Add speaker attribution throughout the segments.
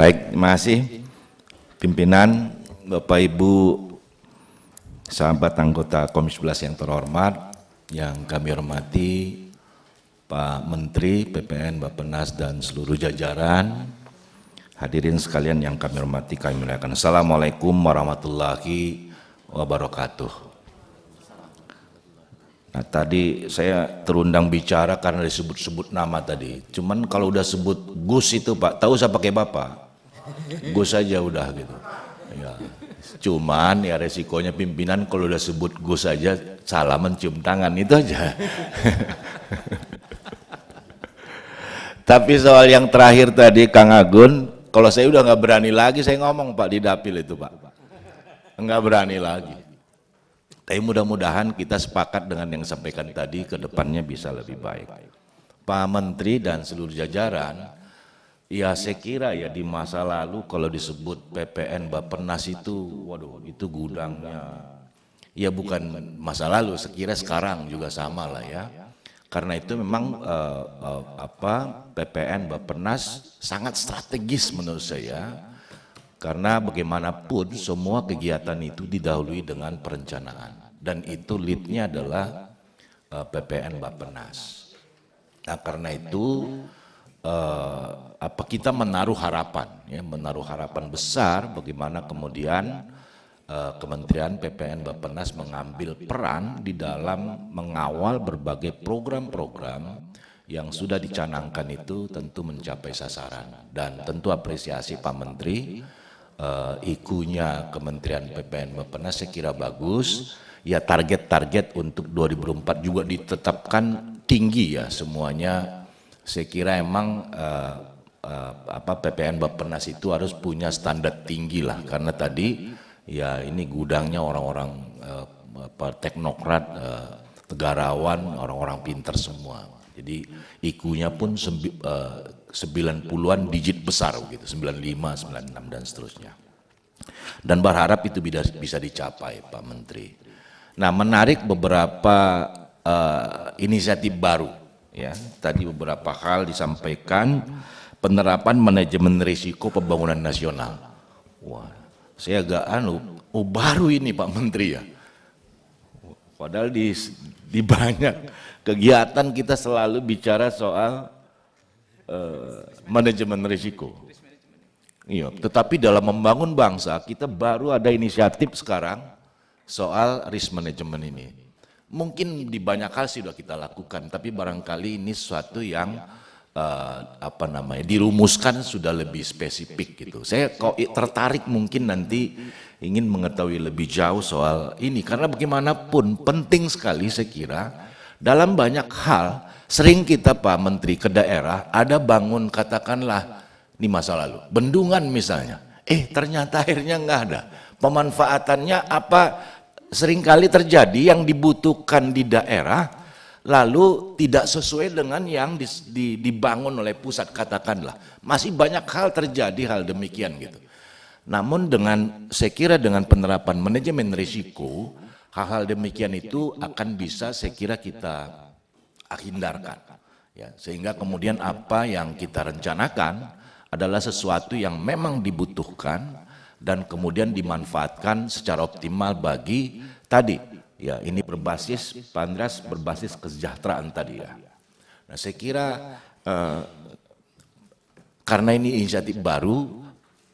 Speaker 1: Baik, terima kasih pimpinan, Bapak Ibu, sahabat anggota Komisi 11 yang terhormat, yang kami hormati Pak Menteri PPN Bapak Nas dan seluruh jajaran, hadirin sekalian yang kami hormati kami muliakan. Assalamualaikum warahmatullahi wabarakatuh. Nah tadi saya terundang bicara karena disebut-sebut nama tadi. Cuman kalau udah sebut Gus itu Pak, tahu saya pakai Bapak. Gus saja udah gitu. Ya. Cuman ya resikonya pimpinan kalau udah sebut Gus saja salah mencium tangan itu aja. Tapi soal yang terakhir tadi Kang Agun, kalau saya udah nggak berani lagi saya ngomong Pak di dapil itu Pak. Nggak berani lagi. Tapi mudah-mudahan kita sepakat dengan yang sampaikan tadi ke depannya bisa lebih baik. Pak Menteri dan seluruh jajaran Ya saya kira ya di masa lalu kalau disebut PPN Bapenas itu, waduh itu gudangnya. Ya bukan masa lalu, sekira sekarang juga sama lah ya. Karena itu memang uh, uh, apa PPN Bapenas sangat strategis menurut saya. Ya. Karena bagaimanapun semua kegiatan itu didahului dengan perencanaan. Dan itu leadnya adalah uh, eh, PPN Bapenas. Nah karena itu eh, apa kita menaruh harapan, ya, menaruh harapan besar bagaimana kemudian eh, Kementerian PPN Bappenas mengambil peran di dalam mengawal berbagai program-program yang sudah dicanangkan itu tentu mencapai sasaran dan tentu apresiasi Pak Menteri eh, ikunya Kementerian PPN Bappenas saya kira bagus ya target-target untuk 2004 juga ditetapkan tinggi ya semuanya saya kira emang uh, uh, apa PPN Bapenas itu harus punya standar tinggi lah karena tadi ya ini gudangnya orang-orang uh, teknokrat, uh, negarawan, orang-orang pinter semua. Jadi ikunya nya pun sembi, puluhan 90-an digit besar gitu, 95, enam dan seterusnya. Dan berharap itu bisa dicapai Pak Menteri. Nah menarik beberapa uh, inisiatif baru ya tadi beberapa hal disampaikan penerapan manajemen risiko pembangunan nasional. Wah, saya agak anu, oh baru ini Pak Menteri ya. Padahal di, di banyak kegiatan kita selalu bicara soal uh, manajemen risiko. Iya, tetapi dalam membangun bangsa kita baru ada inisiatif sekarang soal risk management ini. Mungkin di banyak hal sudah kita lakukan, tapi barangkali ini sesuatu yang uh, apa namanya dirumuskan sudah lebih spesifik gitu. Saya kok tertarik mungkin nanti ingin mengetahui lebih jauh soal ini karena bagaimanapun penting sekali saya kira dalam banyak hal sering kita Pak Menteri ke daerah ada bangun katakanlah di masa lalu bendungan misalnya. Eh ternyata akhirnya nggak ada pemanfaatannya apa seringkali terjadi yang dibutuhkan di daerah lalu tidak sesuai dengan yang di, di, dibangun oleh pusat katakanlah. Masih banyak hal terjadi hal demikian gitu. Namun dengan saya kira dengan penerapan manajemen risiko hal-hal demikian itu akan bisa saya kira kita hindarkan. Ya, sehingga kemudian apa yang kita rencanakan adalah sesuatu yang memang dibutuhkan dan kemudian dimanfaatkan secara optimal bagi tadi ya ini berbasis pandras berbasis kesejahteraan tadi ya. Nah saya kira eh, karena ini inisiatif baru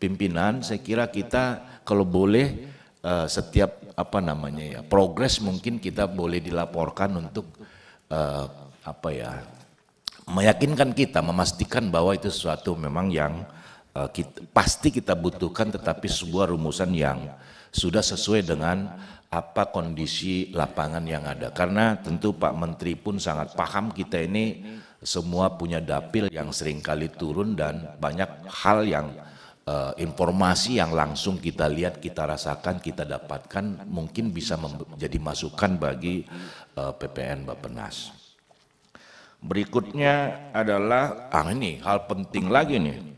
Speaker 1: pimpinan saya kira kita kalau boleh eh, setiap apa namanya ya progres mungkin kita boleh dilaporkan untuk eh, apa ya meyakinkan kita memastikan bahwa itu sesuatu memang yang Eh, kita, pasti kita butuhkan tetapi sebuah rumusan yang sudah sesuai dengan apa kondisi lapangan yang ada. Karena tentu Pak Menteri pun sangat paham kita ini semua punya dapil yang seringkali turun dan banyak hal yang uh, informasi yang langsung kita lihat, kita rasakan, kita dapatkan mungkin bisa menjadi masukan bagi uh, eh, PPN Bappenas. Berikutnya adalah ah ini hal penting lagi nih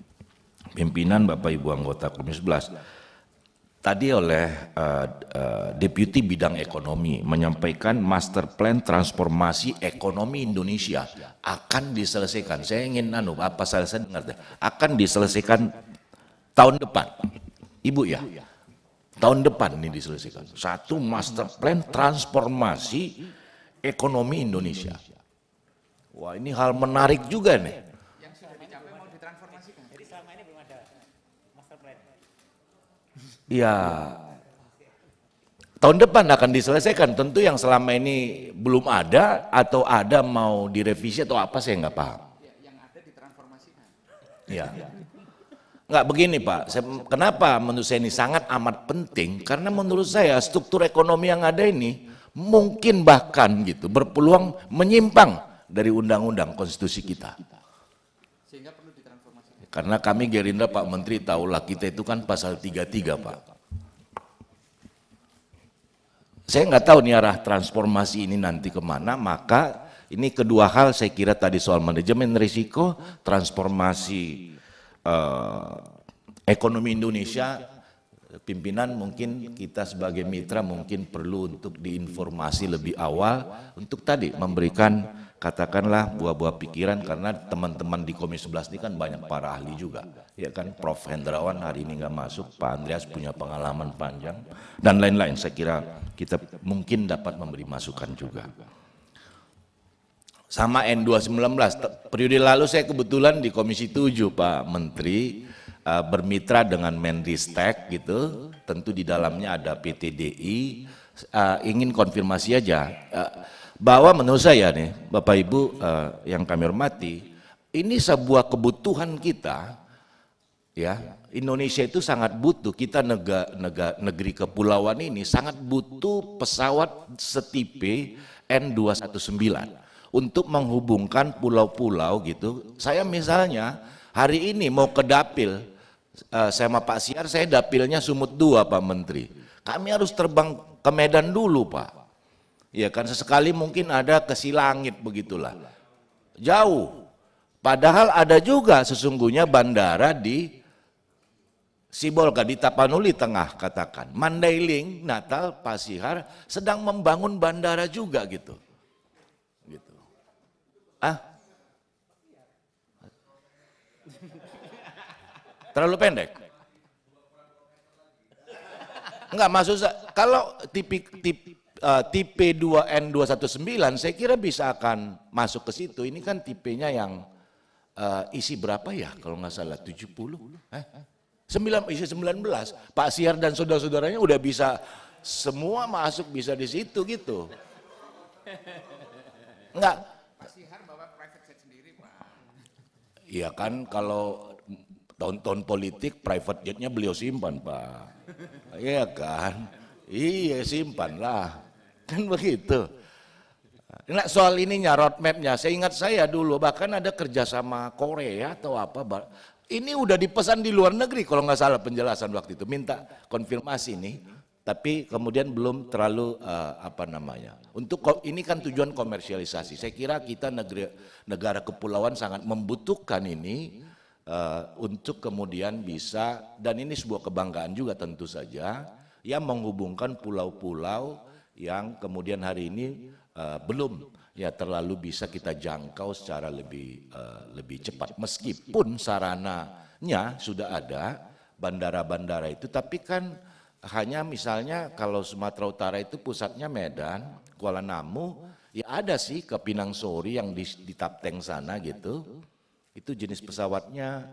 Speaker 1: pimpinan Bapak Ibu anggota Komisi 11 tadi oleh uh, uh, deputi bidang ekonomi menyampaikan master plan transformasi ekonomi Indonesia akan diselesaikan. Saya ingin anu apa selesai dengar deh. Akan diselesaikan tahun depan. Ibu ya. Tahun depan ini diselesaikan. Satu master plan transformasi ekonomi Indonesia. Wah, ini hal menarik juga nih. Ya, tahun depan akan diselesaikan. Tentu yang selama ini belum ada atau ada mau direvisi atau apa saya nggak paham. Ya, yang ada ditransformasikan. Ya. Nggak begini Pak, saya, kenapa menurut saya ini sangat amat penting? Karena menurut saya struktur ekonomi yang ada ini mungkin bahkan gitu berpeluang menyimpang dari undang-undang konstitusi kita. Karena kami Gerindra Pak Menteri tahulah kita itu kan pasal 33 Pak. Saya nggak tahu nih arah transformasi ini nanti kemana, maka ini kedua hal saya kira tadi soal manajemen risiko, transformasi eh, ekonomi Indonesia, pimpinan mungkin kita sebagai mitra mungkin perlu untuk diinformasi lebih awal untuk tadi memberikan katakanlah buah-buah pikiran karena teman-teman di Komisi 11 ini kan banyak para ahli juga. Ya kan Prof Hendrawan hari ini nggak masuk, Pak Andreas punya pengalaman panjang dan lain-lain. Saya kira kita mungkin dapat memberi masukan juga. Sama N219, periode lalu saya kebetulan di Komisi 7 Pak Menteri eh, bermitra dengan Mendistek gitu, tentu di dalamnya ada PTDI, uh, eh, ingin konfirmasi aja. Eh, bahwa menurut saya nih Bapak Ibu uh, yang kami hormati ini sebuah kebutuhan kita ya Indonesia itu sangat butuh kita nega, nega, negeri kepulauan ini sangat butuh pesawat setipe N219 untuk menghubungkan pulau-pulau gitu saya misalnya hari ini mau ke dapil uh, saya sama Pak Siar saya dapilnya Sumut dua Pak Menteri kami harus terbang ke Medan dulu Pak Ya kan sesekali mungkin ada ke langit begitulah. Jauh. Padahal ada juga sesungguhnya bandara di Sibolga di Tapanuli Tengah katakan. Mandailing, Natal, Pasihar sedang membangun bandara juga gitu. Gitu. Ah. Terlalu pendek. Enggak maksud saya, kalau tipik tip, uh, tipe 2N219 saya kira bisa akan masuk ke situ. Ini kan tipenya yang uh, isi berapa ya kalau nggak salah 70. Eh? 9, isi 19. Pak Siar dan saudara-saudaranya udah bisa semua masuk bisa di situ gitu. Enggak.
Speaker 2: Pak Siar bawa private jet sendiri, Pak.
Speaker 1: Iya kan kalau tahun-tahun politik private jetnya beliau simpan, Pak. Iya kan? Iya simpan lah. Kan begitu. Nah soal ininya roadmapnya, saya ingat saya dulu bahkan ada kerjasama Korea atau apa. Ini udah dipesan di luar negeri kalau nggak salah penjelasan waktu itu. Minta konfirmasi nih, tapi kemudian belum terlalu uh, apa namanya. Untuk ini kan tujuan komersialisasi. Saya kira kita negeri, negara kepulauan sangat membutuhkan ini uh, untuk kemudian bisa dan ini sebuah kebanggaan juga tentu saja yang menghubungkan pulau-pulau yang kemudian hari ini uh, belum ya terlalu bisa kita jangkau secara lebih uh, lebih cepat meskipun sarananya sudah ada bandara-bandara itu tapi kan hanya misalnya kalau Sumatera Utara itu pusatnya Medan, Kuala Namu, ya ada sih ke Pinang Sori yang di, di Tapteng sana gitu. Itu jenis pesawatnya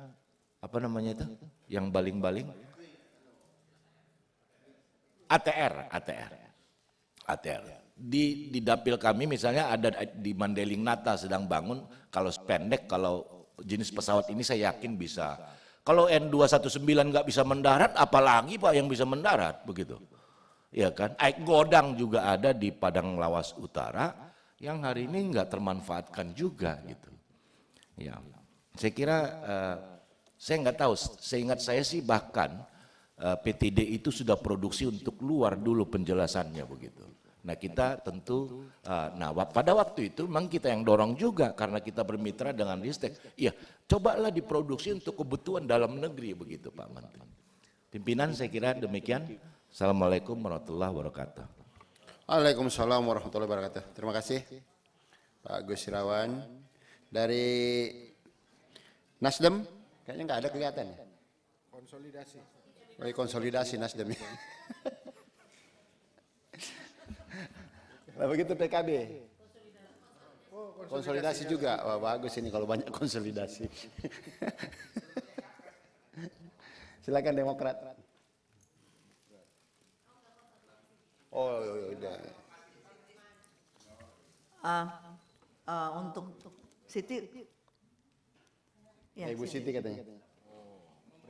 Speaker 1: apa namanya itu? Yang baling-baling? ATR, ATR. ATR. Di, di dapil kami misalnya ada di Mandeling Nata sedang bangun, kalau pendek, kalau jenis pesawat ini saya yakin bisa. Kalau N219 nggak bisa mendarat, apalagi Pak yang bisa mendarat, begitu. Ya kan, Aik Godang juga ada di Padang Lawas Utara, yang hari ini nggak termanfaatkan juga gitu. Ya, saya kira uh, saya nggak tahu. Seingat saya sih bahkan Eh, PTD itu sudah produksi untuk luar dulu penjelasannya begitu. Nah kita tentu, eh, nah pada waktu itu memang kita yang dorong juga karena kita bermitra dengan Ristek. Iya, cobalah diproduksi untuk kebutuhan dalam negeri begitu Pak Menteri. Pimpinan saya kira demikian. Assalamualaikum warahmatullahi wabarakatuh. Waalaikumsalam warahmatullahi wabarakatuh. Terima kasih Pak Gus
Speaker 3: Irawan. Dari Nasdem, kayaknya nggak ada kelihatan ya.
Speaker 4: Konsolidasi.
Speaker 3: Lagi konsolidasi Nasdem lah begitu PKB. konsolidasi, juga. Wah, bagus ini kalau banyak konsolidasi. Silakan Demokrat. Oh, udah.
Speaker 2: Uh, uh,
Speaker 5: untuk Siti.
Speaker 3: Ya, Ibu Siti katanya.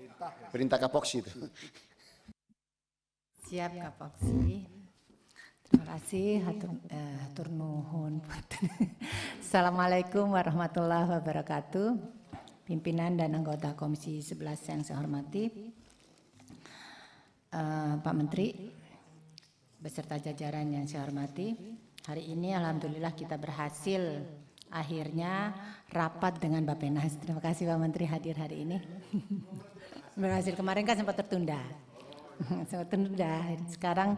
Speaker 3: Perintah. Ya? Perintah Kapoksi itu.
Speaker 5: Siap Kapoksi. Terima kasih. Hatur, eh, hatur nuhun. Assalamualaikum warahmatullahi wabarakatuh. Pimpinan dan anggota Komisi 11 yang saya hormati. Uh, Pak Menteri, beserta jajaran yang saya hormati. Hari ini Alhamdulillah kita berhasil akhirnya rapat dengan Bapenas. Terima kasih Pak Menteri hadir hari ini. berhasil. Kemarin kan sempat tertunda. sempat tertunda. Sekarang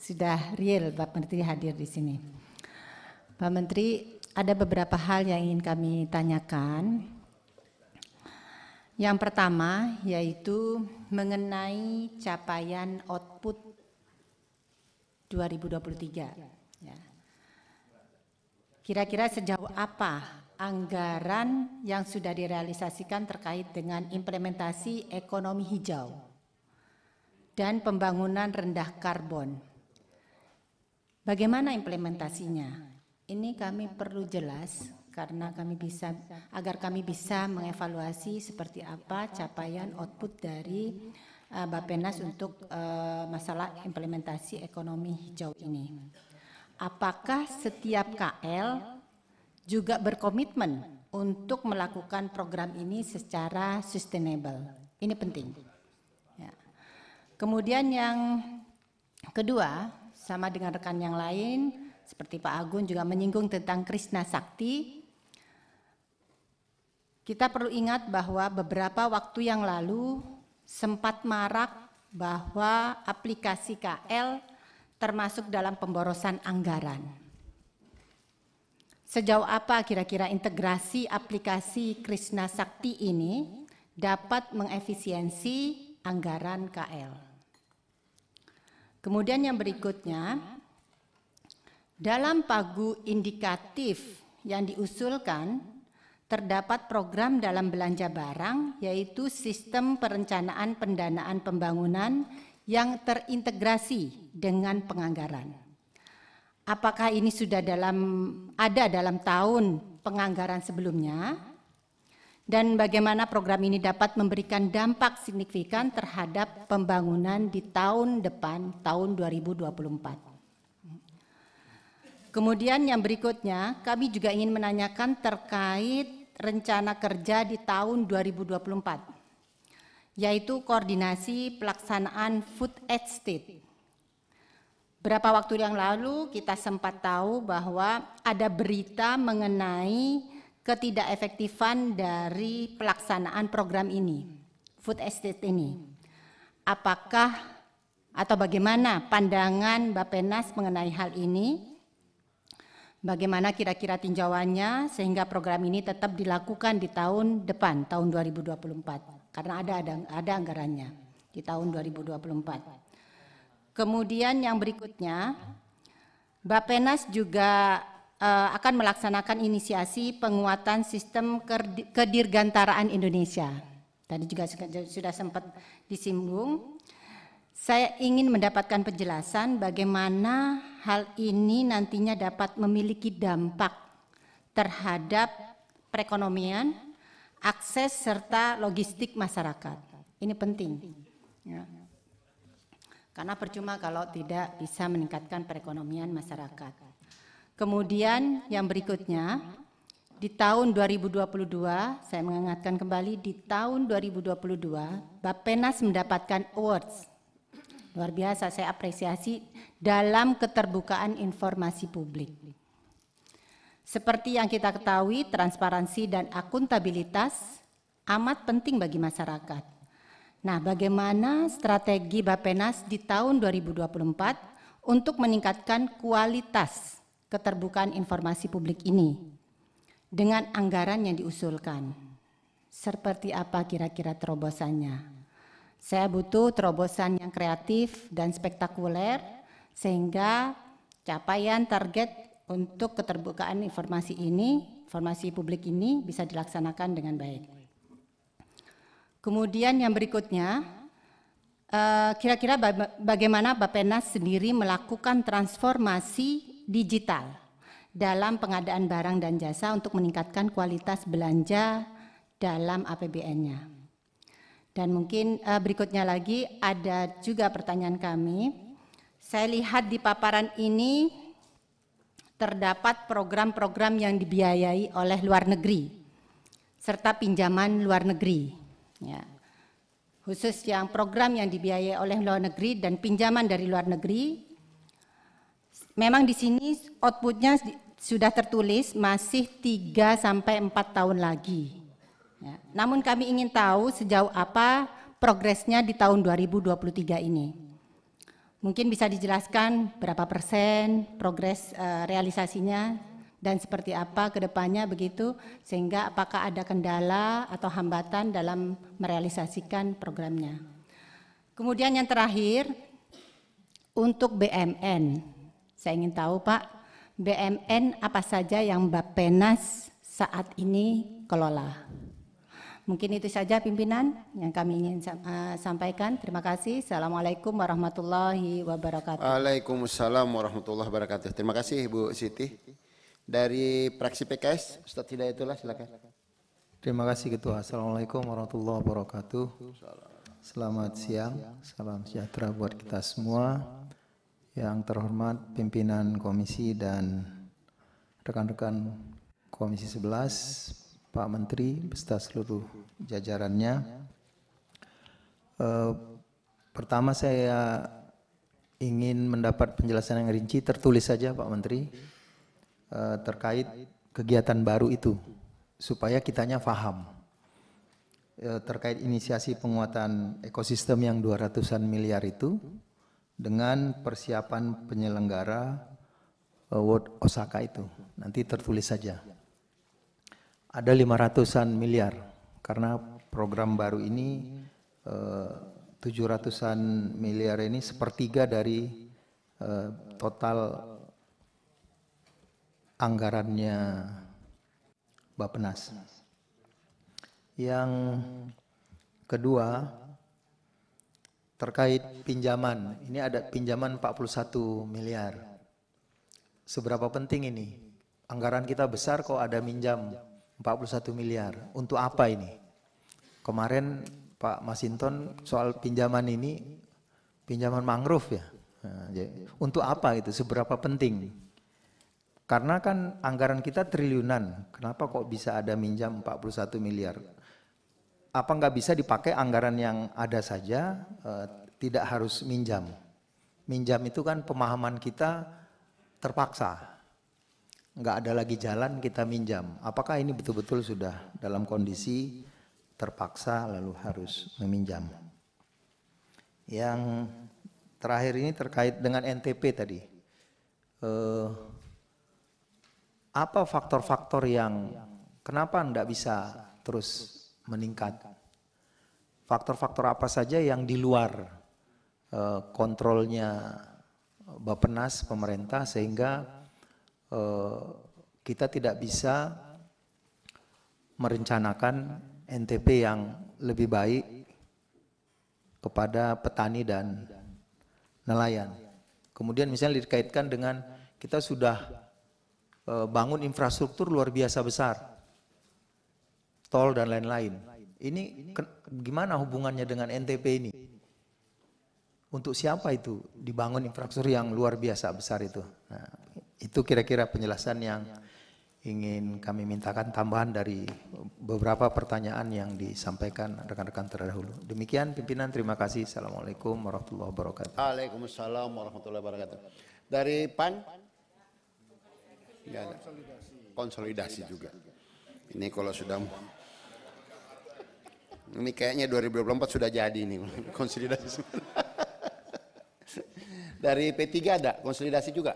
Speaker 5: sudah real Pak Menteri hadir di sini. Pak Menteri, ada beberapa hal yang ingin kami tanyakan. Yang pertama yaitu mengenai capaian output 2023. Ya. Kira-kira sejauh apa anggaran yang sudah direalisasikan terkait dengan implementasi ekonomi hijau dan pembangunan rendah karbon. Bagaimana implementasinya? Ini kami perlu jelas karena kami bisa agar kami bisa mengevaluasi seperti apa capaian output dari uh, eh, Bapenas untuk uh, masalah implementasi ekonomi hijau ini. Apakah setiap KL juga berkomitmen untuk melakukan program ini secara sustainable. Ini penting. Ya. Kemudian yang kedua, sama dengan rekan yang lain, seperti Pak Agun juga menyinggung tentang Krishna Sakti. Kita perlu ingat bahwa beberapa waktu yang lalu sempat marak bahwa aplikasi KL termasuk dalam pemborosan anggaran. Sejauh apa kira-kira integrasi aplikasi Krishna Sakti ini dapat mengefisiensi anggaran KL? Kemudian yang berikutnya, dalam pagu indikatif yang diusulkan, terdapat program dalam belanja barang yaitu sistem perencanaan pendanaan pembangunan yang terintegrasi dengan penganggaran apakah ini sudah dalam ada dalam tahun penganggaran sebelumnya dan bagaimana program ini dapat memberikan dampak signifikan terhadap pembangunan di tahun depan tahun 2024. Kemudian yang berikutnya, kami juga ingin menanyakan terkait rencana kerja di tahun 2024 yaitu koordinasi pelaksanaan food estate Berapa waktu yang lalu kita sempat tahu bahwa ada berita mengenai ketidakefektifan dari pelaksanaan program ini, food estate ini. Apakah atau bagaimana pandangan Bapenas mengenai hal ini? Bagaimana kira-kira tinjauannya sehingga program ini tetap dilakukan di tahun depan, tahun 2024? Karena ada ada, ada anggarannya di tahun 2024. Kemudian yang berikutnya, Bapenas juga uh, akan melaksanakan inisiasi penguatan sistem kedirgantaraan Indonesia. Tadi juga sudah sempat disinggung. Saya ingin mendapatkan penjelasan bagaimana hal ini nantinya dapat memiliki dampak terhadap perekonomian, akses serta logistik masyarakat. Ini penting. Ya. Karena percuma kalau tidak bisa meningkatkan perekonomian masyarakat. Kemudian yang berikutnya, di tahun 2022, saya mengingatkan kembali di tahun 2022, Bapenas mendapatkan awards. Luar biasa, saya apresiasi dalam keterbukaan informasi publik. Seperti yang kita ketahui, transparansi dan akuntabilitas amat penting bagi masyarakat. Nah, bagaimana strategi Bapenas di tahun 2024 untuk meningkatkan kualitas keterbukaan informasi publik ini dengan anggaran yang diusulkan? Seperti apa kira-kira terobosannya? Saya butuh terobosan yang kreatif dan spektakuler sehingga capaian target untuk keterbukaan informasi ini, informasi publik ini bisa dilaksanakan dengan baik. Kemudian yang berikutnya, eh, kira-kira bagaimana Bapenas sendiri melakukan transformasi digital dalam pengadaan barang dan jasa untuk meningkatkan kualitas belanja dalam APBN-nya. Dan mungkin eh, berikutnya lagi ada juga pertanyaan kami. Saya lihat di paparan ini terdapat program-program yang dibiayai oleh luar negeri serta pinjaman luar negeri. Ya. Khusus yang program yang dibiayai oleh luar negeri dan pinjaman dari luar negeri. Memang di sini outputnya sudah tertulis masih 3 sampai 4 tahun lagi. Ya. Namun kami ingin tahu sejauh apa progresnya di tahun 2023 ini. Mungkin bisa dijelaskan berapa persen progres uh, realisasinya dan seperti apa ke depannya begitu sehingga apakah ada kendala atau hambatan dalam merealisasikan programnya. Kemudian yang terakhir untuk BMN. Saya ingin tahu Pak, BMN apa saja yang Bappenas saat ini kelola? Mungkin itu saja pimpinan yang kami ingin eh, sampaikan. Terima kasih. Assalamualaikum warahmatullahi wabarakatuh.
Speaker 3: Waalaikumsalam warahmatullahi wabarakatuh. Terima kasih Bu Siti. Dari praksi PKS, Ustaz Hidayatullah silakan.
Speaker 6: Terima kasih Ketua. Assalamualaikum warahmatullahi wabarakatuh. Selamat siang, salam sejahtera buat kita semua. Yang terhormat pimpinan komisi dan rekan-rekan Komisi 11, Pak Menteri beserta seluruh jajarannya. Eh, pertama saya ingin mendapat penjelasan yang rinci tertulis saja Pak Menteri Eh, terkait kegiatan baru itu supaya kitanya faham eh, terkait inisiasi penguatan ekosistem yang 200-an miliar itu dengan persiapan penyelenggara eh, World Osaka itu. Nanti tertulis saja. Ada 500-an miliar karena program baru ini tujuh 700-an miliar ini sepertiga dari total anggarannya Bapenas. Yang kedua terkait pinjaman. Ini ada pinjaman 41 miliar. Seberapa penting ini? Anggaran kita besar kok ada minjam 41 miliar. Untuk apa ini? Kemarin Pak Masinton soal pinjaman ini pinjaman mangrove ya. Nah, untuk apa itu? Seberapa penting? Karena kan anggaran kita triliunan, kenapa kok bisa ada minjam 41 miliar? Apa nggak bisa dipakai anggaran yang ada saja, e, tidak harus minjam? Minjam itu kan pemahaman kita terpaksa, nggak ada lagi jalan kita minjam. Apakah ini betul-betul sudah dalam kondisi terpaksa lalu harus meminjam? Yang terakhir ini terkait dengan NTP tadi. Eh, apa faktor-faktor yang kenapa tidak bisa terus meningkat? Faktor-faktor apa saja yang di luar eh, kontrolnya Bapenas pemerintah sehingga eh, kita tidak bisa merencanakan NTP yang lebih baik kepada petani dan nelayan. Kemudian misalnya dikaitkan dengan kita sudah Eh, bangun infrastruktur luar biasa besar, tol dan lain-lain. Ini ke, gimana hubungannya dengan NTP ini? Untuk siapa itu dibangun infrastruktur yang luar biasa besar itu? Nah, itu kira-kira penjelasan yang ingin kami mintakan tambahan dari beberapa pertanyaan yang disampaikan rekan-rekan terdahulu. Demikian pimpinan, terima kasih. Assalamualaikum warahmatullahi wabarakatuh.
Speaker 3: Waalaikumsalam warahmatullahi wabarakatuh. Dari PAN? Nggak ada. Konsolidasi. Konsolidasi juga. Ini kalau sudah ini kayaknya 2024 sudah jadi nih konsolidasi. Dari P3 ada konsolidasi juga?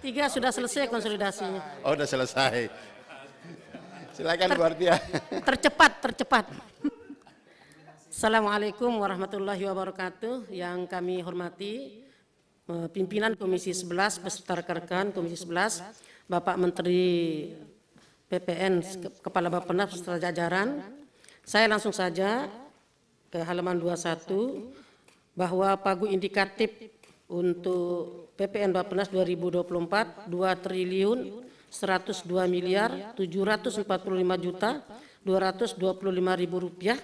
Speaker 7: Tiga sudah selesai konsolidasinya.
Speaker 3: Oh, sudah selesai. Silakan Ter, Buartia.
Speaker 7: Tercepat, tercepat. Assalamualaikum warahmatullahi wabarakatuh. Yang kami hormati Eh, pimpinan Komisi 11 beserta rekan-rekan Komisi 11, Bapak Menteri PPN Kepala Bappenas beserta jajaran. Saya langsung saja ke halaman 21 bahwa pagu indikatif untuk PPN Bappenas 2024 2 triliun 102 miliar 745 juta 225 ribu rupiah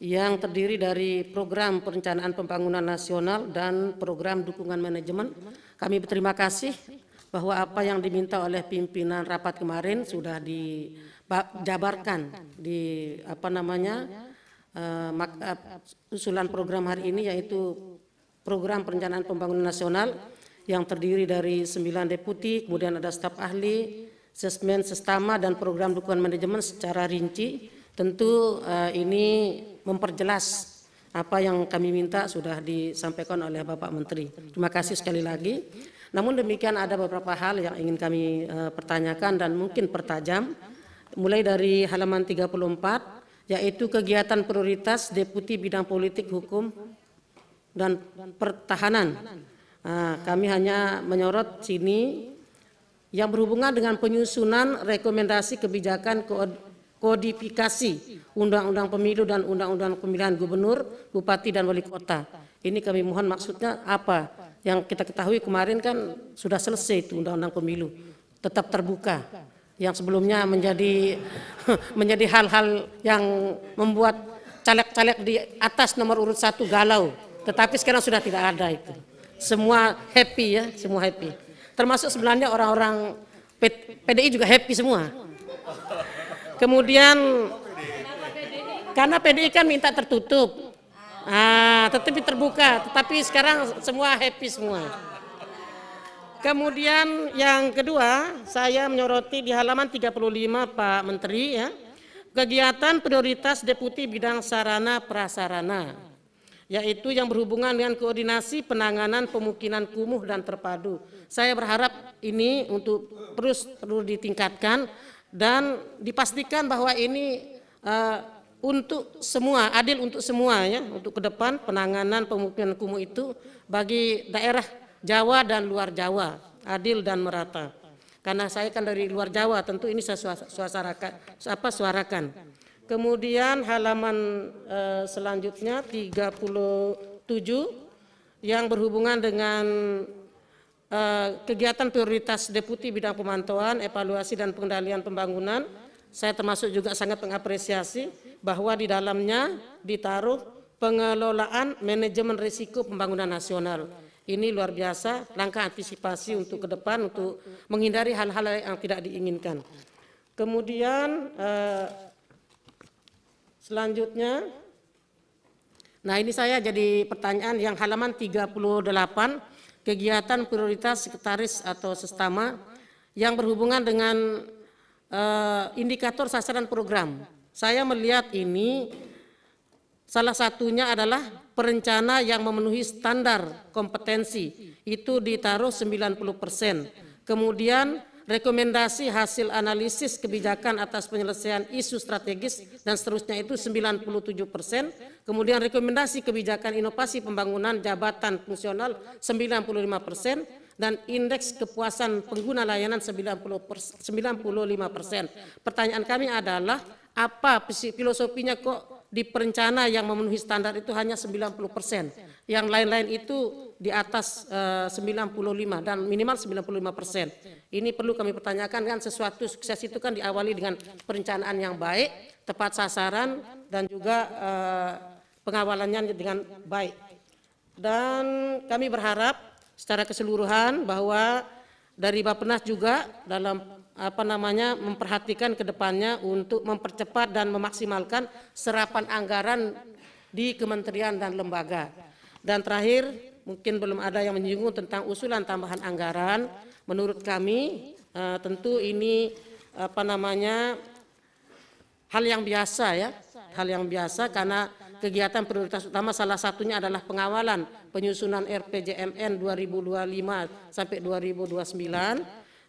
Speaker 7: yang terdiri dari program perencanaan pembangunan nasional dan program dukungan manajemen. Kami berterima kasih bahwa apa yang diminta oleh pimpinan rapat kemarin sudah dijabarkan di apa namanya uh, usulan program hari ini yaitu program perencanaan pembangunan nasional yang terdiri dari sembilan deputi, kemudian ada staf ahli, sesmen, sestama dan program dukungan manajemen secara rinci. Tentu uh, ini memperjelas apa yang kami minta sudah disampaikan oleh Bapak Menteri. Terima kasih sekali lagi. Namun demikian ada beberapa hal yang ingin kami eh, pertanyakan dan mungkin pertajam. Mulai dari halaman 34 yaitu kegiatan prioritas Deputi Bidang Politik, Hukum dan Pertahanan. Ah, kami hanya menyorot sini yang berhubungan dengan penyusunan rekomendasi kebijakan kodifikasi Undang-Undang Pemilu dan Undang-Undang Pemilihan Gubernur, Bupati, dan Wali Kota. Ini kami mohon maksudnya apa? Yang kita ketahui kemarin kan sudah selesai itu Undang-Undang Pemilu, tetap terbuka. Yang sebelumnya menjadi menjadi hal-hal yang membuat caleg-caleg di atas nomor urut satu galau. Tetapi sekarang sudah tidak ada itu. Semua happy ya, semua happy. Termasuk sebenarnya orang-orang PDI juga happy semua. Kemudian karena PDI kan minta tertutup. Ah, tetapi terbuka, tetapi sekarang semua happy semua. Kemudian yang kedua, saya menyoroti di halaman 35 Pak Menteri ya. Kegiatan prioritas deputi bidang sarana prasarana yaitu yang berhubungan dengan koordinasi penanganan pemukiman kumuh dan terpadu. Saya berharap ini untuk terus perlu ditingkatkan dan dipastikan bahwa ini uh, untuk semua adil untuk semua ya untuk ke depan penanganan pemukiman kumuh itu bagi daerah Jawa dan luar Jawa adil dan merata karena saya kan dari luar Jawa tentu ini saya suasarakan apa suarakan kemudian halaman uh, selanjutnya 37 yang berhubungan dengan Eh, kegiatan prioritas deputi bidang pemantauan, evaluasi dan pengendalian pembangunan. Saya termasuk juga sangat mengapresiasi bahwa di dalamnya ditaruh pengelolaan manajemen risiko pembangunan nasional. Ini luar biasa langkah antisipasi untuk ke depan untuk menghindari hal-hal yang tidak diinginkan. Kemudian eh, selanjutnya Nah, ini saya jadi pertanyaan yang halaman 38 kegiatan prioritas sekretaris atau sestama yang berhubungan dengan uh, indikator sasaran program. Saya melihat ini salah satunya adalah perencana yang memenuhi standar kompetensi itu ditaruh 90 persen. Kemudian rekomendasi hasil analisis kebijakan atas penyelesaian isu strategis dan seterusnya itu 97 persen, kemudian rekomendasi kebijakan inovasi pembangunan jabatan fungsional 95 persen, dan indeks kepuasan pengguna layanan 90 persen, 95 persen. Pertanyaan kami adalah apa filosofinya kok di perencana yang memenuhi standar itu hanya 90 persen yang lain-lain itu di atas eh, uh, 95 dan minimal 95 persen. Ini perlu kami pertanyakan kan sesuatu sukses itu kan diawali dengan perencanaan yang baik, tepat sasaran dan juga uh, pengawalannya dengan baik. Dan kami berharap secara keseluruhan bahwa dari Bapenas juga dalam apa namanya memperhatikan kedepannya untuk mempercepat dan memaksimalkan serapan anggaran di kementerian dan lembaga dan terakhir, mungkin belum ada yang menyinggung tentang usulan tambahan anggaran. Menurut kami, eh, tentu ini apa namanya hal yang biasa ya, hal yang biasa karena kegiatan prioritas utama salah satunya adalah pengawalan penyusunan RPJMN 2025 sampai 2029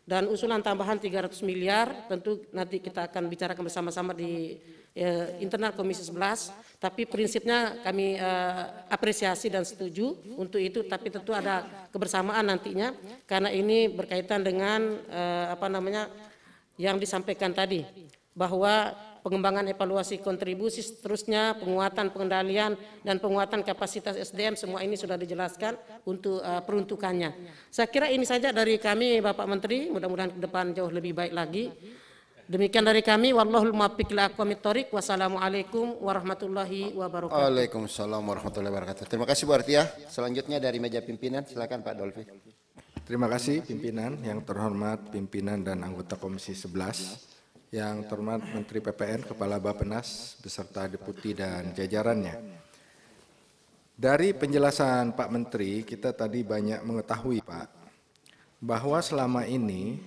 Speaker 7: dan usulan tambahan 300 miliar tentu nanti kita akan bicarakan bersama-sama di eh, internal Komisi 11 tapi prinsipnya kami uh, apresiasi dan setuju untuk itu, tapi tentu ada kebersamaan nantinya karena ini berkaitan dengan uh, apa namanya yang disampaikan tadi bahwa pengembangan evaluasi kontribusi seterusnya, penguatan pengendalian dan penguatan kapasitas SDM semua ini sudah dijelaskan untuk uh, peruntukannya. Saya kira ini saja dari kami Bapak Menteri, mudah-mudahan ke depan jauh lebih baik lagi. Demikian dari kami. Wallahul muwaffiq ila aqwamit thoriq. Wassalamualaikum warahmatullahi wabarakatuh.
Speaker 3: Waalaikumsalam warahmatullahi wabarakatuh. Terima kasih Bu Artia. Ya. Selanjutnya dari meja pimpinan silakan Pak Dolfi.
Speaker 4: Terima kasih pimpinan yang terhormat pimpinan dan anggota Komisi 11 yang terhormat Menteri PPN Kepala Bappenas beserta deputi dan jajarannya. Dari penjelasan Pak Menteri kita tadi banyak mengetahui Pak bahwa selama ini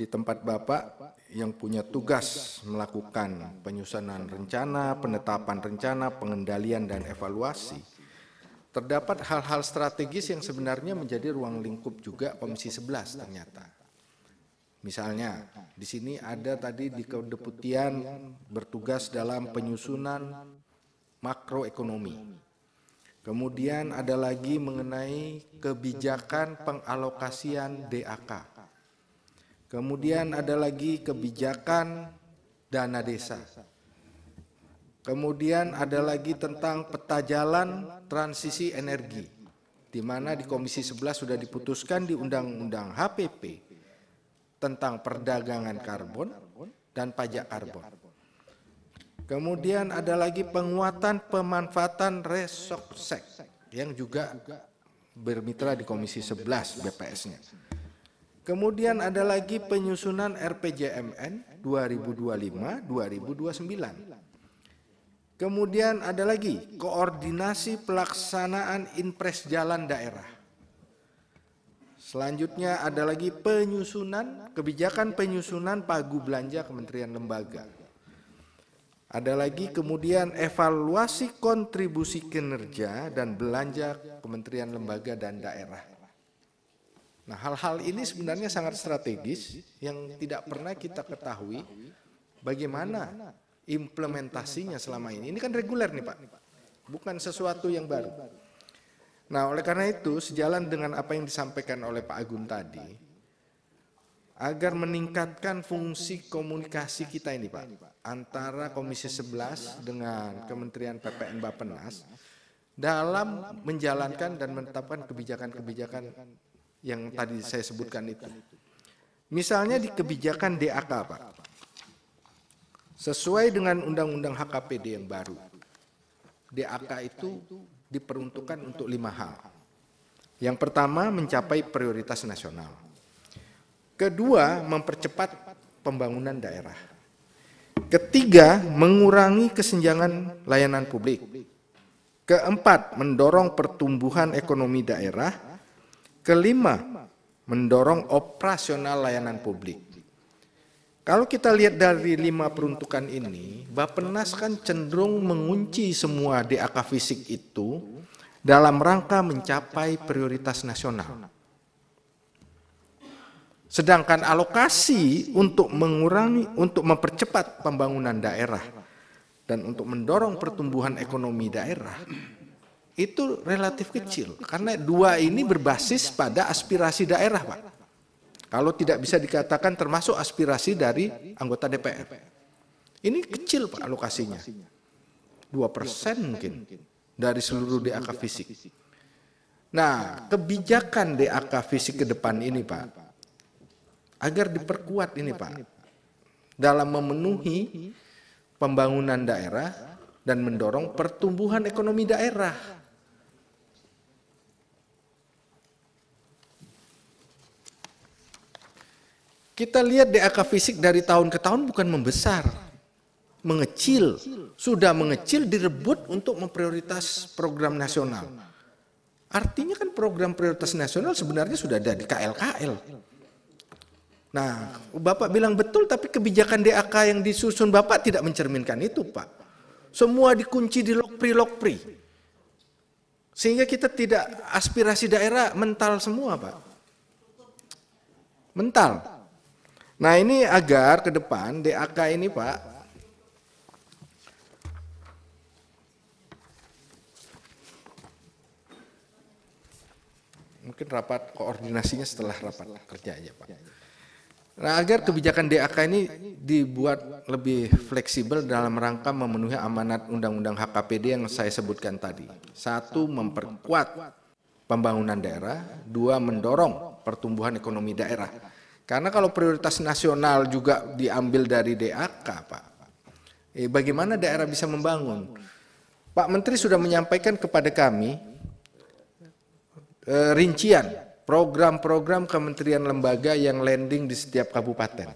Speaker 4: di tempat Bapak yang punya tugas melakukan penyusunan rencana, penetapan rencana, pengendalian, dan evaluasi. Terdapat hal-hal strategis yang sebenarnya menjadi ruang lingkup juga Komisi 11 ternyata. Misalnya, di sini ada tadi di kedeputian bertugas dalam penyusunan makroekonomi. Kemudian ada lagi mengenai kebijakan pengalokasian DAK Kemudian ada lagi kebijakan dana desa. Kemudian ada lagi tentang peta jalan transisi energi, di mana di Komisi 11 sudah diputuskan di Undang-Undang HPP tentang perdagangan karbon dan pajak karbon. Kemudian ada lagi penguatan pemanfaatan resoksek yang juga bermitra di Komisi 11 BPS-nya. Kemudian ada lagi penyusunan RPJMN 2025-2029. Kemudian ada lagi koordinasi pelaksanaan impres jalan daerah. Selanjutnya ada lagi penyusunan kebijakan penyusunan pagu belanja Kementerian Lembaga. Ada lagi kemudian evaluasi kontribusi kinerja dan belanja Kementerian Lembaga dan daerah. Nah, hal-hal ini sebenarnya sangat strategis yang tidak pernah kita ketahui bagaimana implementasinya selama ini. Ini kan reguler nih, Pak. Bukan sesuatu yang baru. Nah, oleh karena itu, sejalan dengan apa yang disampaikan oleh Pak Agung tadi, agar meningkatkan fungsi komunikasi kita ini, Pak, antara Komisi 11 dengan Kementerian PPN Bapenas dalam menjalankan dan menetapkan kebijakan-kebijakan yang tadi saya sebutkan itu. Misalnya di kebijakan DAK, Pak. Sesuai dengan Undang-Undang HKPD yang baru, DAK itu diperuntukkan untuk lima hal. Yang pertama, mencapai prioritas nasional. Kedua, mempercepat pembangunan daerah. Ketiga, mengurangi kesenjangan layanan publik. Keempat, mendorong pertumbuhan ekonomi daerah. Kelima, mendorong operasional layanan publik. Kalau kita lihat dari lima peruntukan ini, Bapenas kan cenderung mengunci semua DAK fisik itu dalam rangka mencapai prioritas nasional. Sedangkan alokasi untuk mengurangi, untuk mempercepat pembangunan daerah dan untuk mendorong pertumbuhan ekonomi daerah itu relatif kecil karena dua ini berbasis pada aspirasi daerah, Pak. Kalau tidak bisa dikatakan termasuk aspirasi dari anggota DPR. Ini kecil Pak alokasinya. dua persen mungkin dari seluruh DAK fisik. Nah, kebijakan DAK fisik ke depan ini, Pak, agar diperkuat ini, Pak, dalam memenuhi pembangunan daerah dan mendorong pertumbuhan ekonomi daerah Kita lihat DAK fisik dari tahun ke tahun bukan membesar, mengecil, sudah mengecil direbut untuk memprioritas program nasional. Artinya kan program prioritas nasional sebenarnya sudah ada di KLKL. Nah, Bapak bilang betul tapi kebijakan DAK yang disusun Bapak tidak mencerminkan itu, Pak. Semua dikunci di lokpri-lokpri. Sehingga kita tidak aspirasi daerah mental semua, Pak. Mental. Nah ini agar ke depan DAK ini Pak mungkin rapat koordinasinya setelah rapat kerja aja Pak. Nah agar kebijakan DAK ini dibuat lebih fleksibel dalam rangka memenuhi amanat Undang-Undang HKPD yang saya sebutkan tadi. Satu memperkuat pembangunan daerah, dua mendorong pertumbuhan ekonomi daerah. Karena kalau prioritas nasional juga diambil dari DAK, Pak, eh, bagaimana daerah bisa membangun? Pak Menteri sudah menyampaikan kepada kami eh, rincian program-program kementerian lembaga yang landing di setiap kabupaten.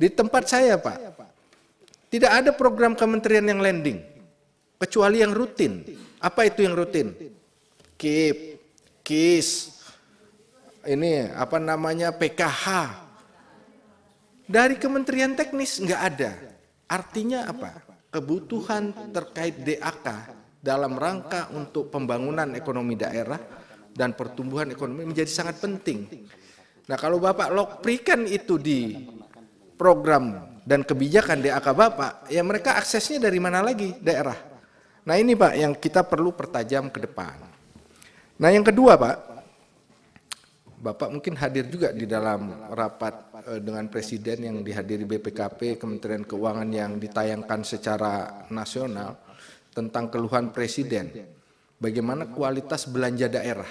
Speaker 4: Di tempat saya, Pak, tidak ada program kementerian yang landing, kecuali yang rutin. Apa itu yang rutin? KIP, KIS, ini apa namanya PKH dari Kementerian Teknis nggak ada. Artinya apa? Kebutuhan terkait DAK dalam rangka untuk pembangunan ekonomi daerah dan pertumbuhan ekonomi menjadi sangat penting. Nah kalau Bapak lokprikan itu di program dan kebijakan DAK Bapak, ya mereka aksesnya dari mana lagi daerah? Nah ini Pak yang kita perlu pertajam ke depan. Nah yang kedua Pak, Bapak mungkin hadir juga di dalam rapat eh, dengan Presiden yang dihadiri BPKP, Kementerian Keuangan yang ditayangkan secara nasional tentang keluhan Presiden. Bagaimana kualitas belanja daerah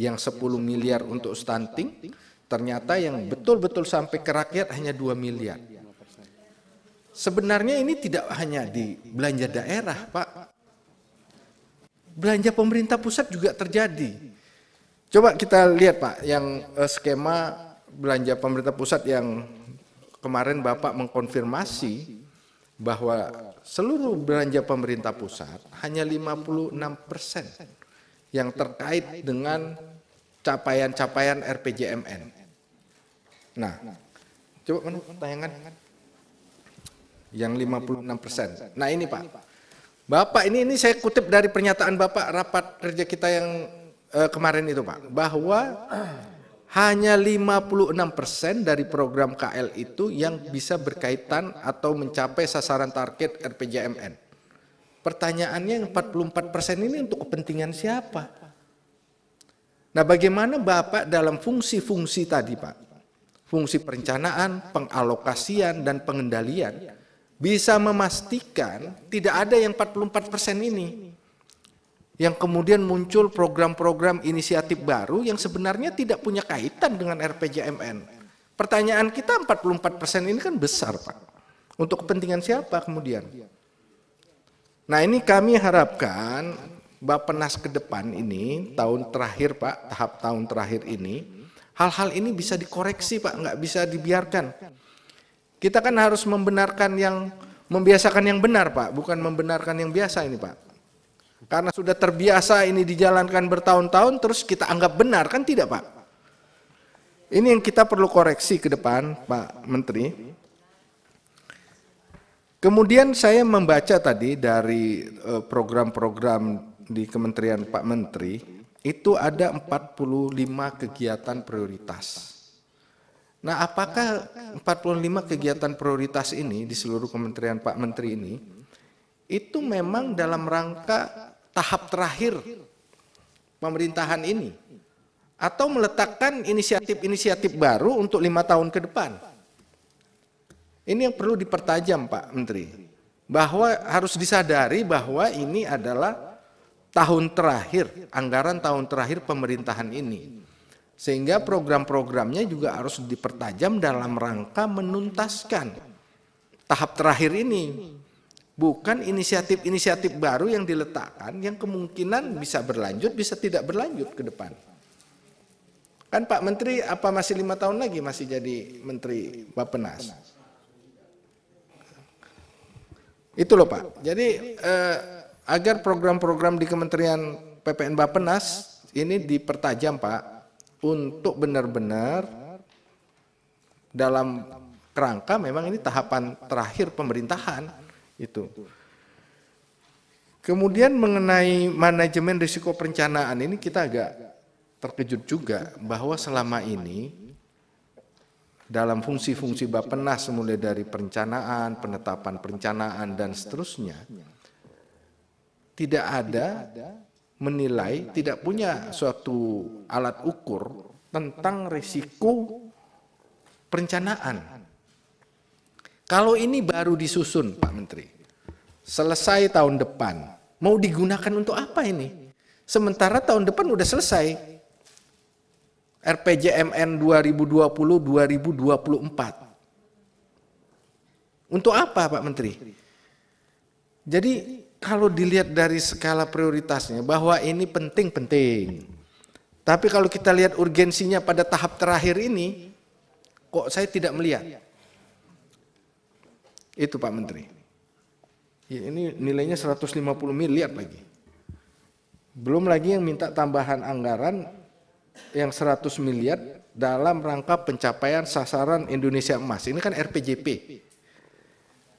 Speaker 4: yang 10 miliar untuk stunting, ternyata yang betul-betul sampai ke rakyat hanya 2 miliar. Sebenarnya ini tidak hanya di belanja daerah, Pak. Belanja pemerintah pusat juga terjadi Coba kita lihat Pak yang uh, skema belanja pemerintah pusat yang kemarin Bapak mengkonfirmasi bahwa seluruh belanja pemerintah pusat hanya 56 persen yang terkait dengan capaian-capaian RPJMN. Nah, coba mana tayangan yang 56 persen. Nah ini Pak, Bapak ini ini saya kutip dari pernyataan Bapak rapat kerja kita yang eh, kemarin itu Pak, bahwa hanya 56% dari program KL itu yang bisa berkaitan atau mencapai sasaran target RPJMN. Pertanyaannya yang 44% ini untuk kepentingan siapa? Nah bagaimana Bapak dalam fungsi-fungsi tadi Pak? Fungsi perencanaan, pengalokasian, dan pengendalian bisa memastikan tidak ada yang 44% ini yang kemudian muncul program-program inisiatif baru yang sebenarnya tidak punya kaitan dengan RPJMN. Pertanyaan kita 44% persen ini kan besar Pak. Untuk kepentingan siapa kemudian? Nah ini kami harapkan Bapak Nas ke depan ini, tahun terakhir Pak, tahap tahun terakhir ini, hal-hal ini bisa dikoreksi Pak, nggak bisa dibiarkan. Kita kan harus membenarkan yang, membiasakan yang benar Pak, bukan membenarkan yang biasa ini Pak. Karena sudah terbiasa ini dijalankan bertahun-tahun terus kita anggap benar kan tidak Pak? Ini yang kita perlu koreksi ke depan Pak Menteri. Kemudian saya membaca tadi dari eh, program-program di Kementerian Pak Menteri, itu ada 45 kegiatan prioritas. Nah, apakah 45 kegiatan prioritas ini di seluruh Kementerian Pak Menteri ini itu memang dalam rangka tahap terakhir pemerintahan ini atau meletakkan inisiatif-inisiatif baru untuk lima tahun ke depan. Ini yang perlu dipertajam Pak Menteri, bahwa harus disadari bahwa ini adalah tahun terakhir, anggaran tahun terakhir pemerintahan ini. Sehingga program-programnya juga harus dipertajam dalam rangka menuntaskan tahap terakhir ini Bukan inisiatif-inisiatif baru yang diletakkan yang kemungkinan bisa berlanjut, bisa tidak berlanjut ke depan. Kan Pak Menteri apa masih lima tahun lagi masih jadi Menteri Bapenas? Itu loh Pak. Jadi eh, agar program-program di Kementerian PPN Bapenas ini dipertajam Pak untuk benar-benar dalam kerangka memang ini tahapan terakhir pemerintahan itu. Kemudian mengenai manajemen risiko perencanaan ini kita agak terkejut juga bahwa selama ini dalam fungsi-fungsi bapenas mulai dari perencanaan, penetapan perencanaan dan seterusnya tidak ada menilai, tidak punya suatu alat ukur tentang risiko perencanaan kalau ini baru disusun Pak Menteri, selesai tahun depan, mau digunakan untuk apa ini? Sementara tahun depan udah selesai. RPJMN 2020-2024. Untuk apa Pak Menteri? Jadi kalau dilihat dari skala prioritasnya bahwa ini penting-penting. Tapi kalau kita lihat urgensinya pada tahap terakhir ini, kok saya tidak melihat. Itu Pak Menteri. Ya, ini nilainya 150 miliar lagi. Belum lagi yang minta tambahan anggaran yang 100 miliar dalam rangka pencapaian sasaran Indonesia Emas. Ini kan RPJP.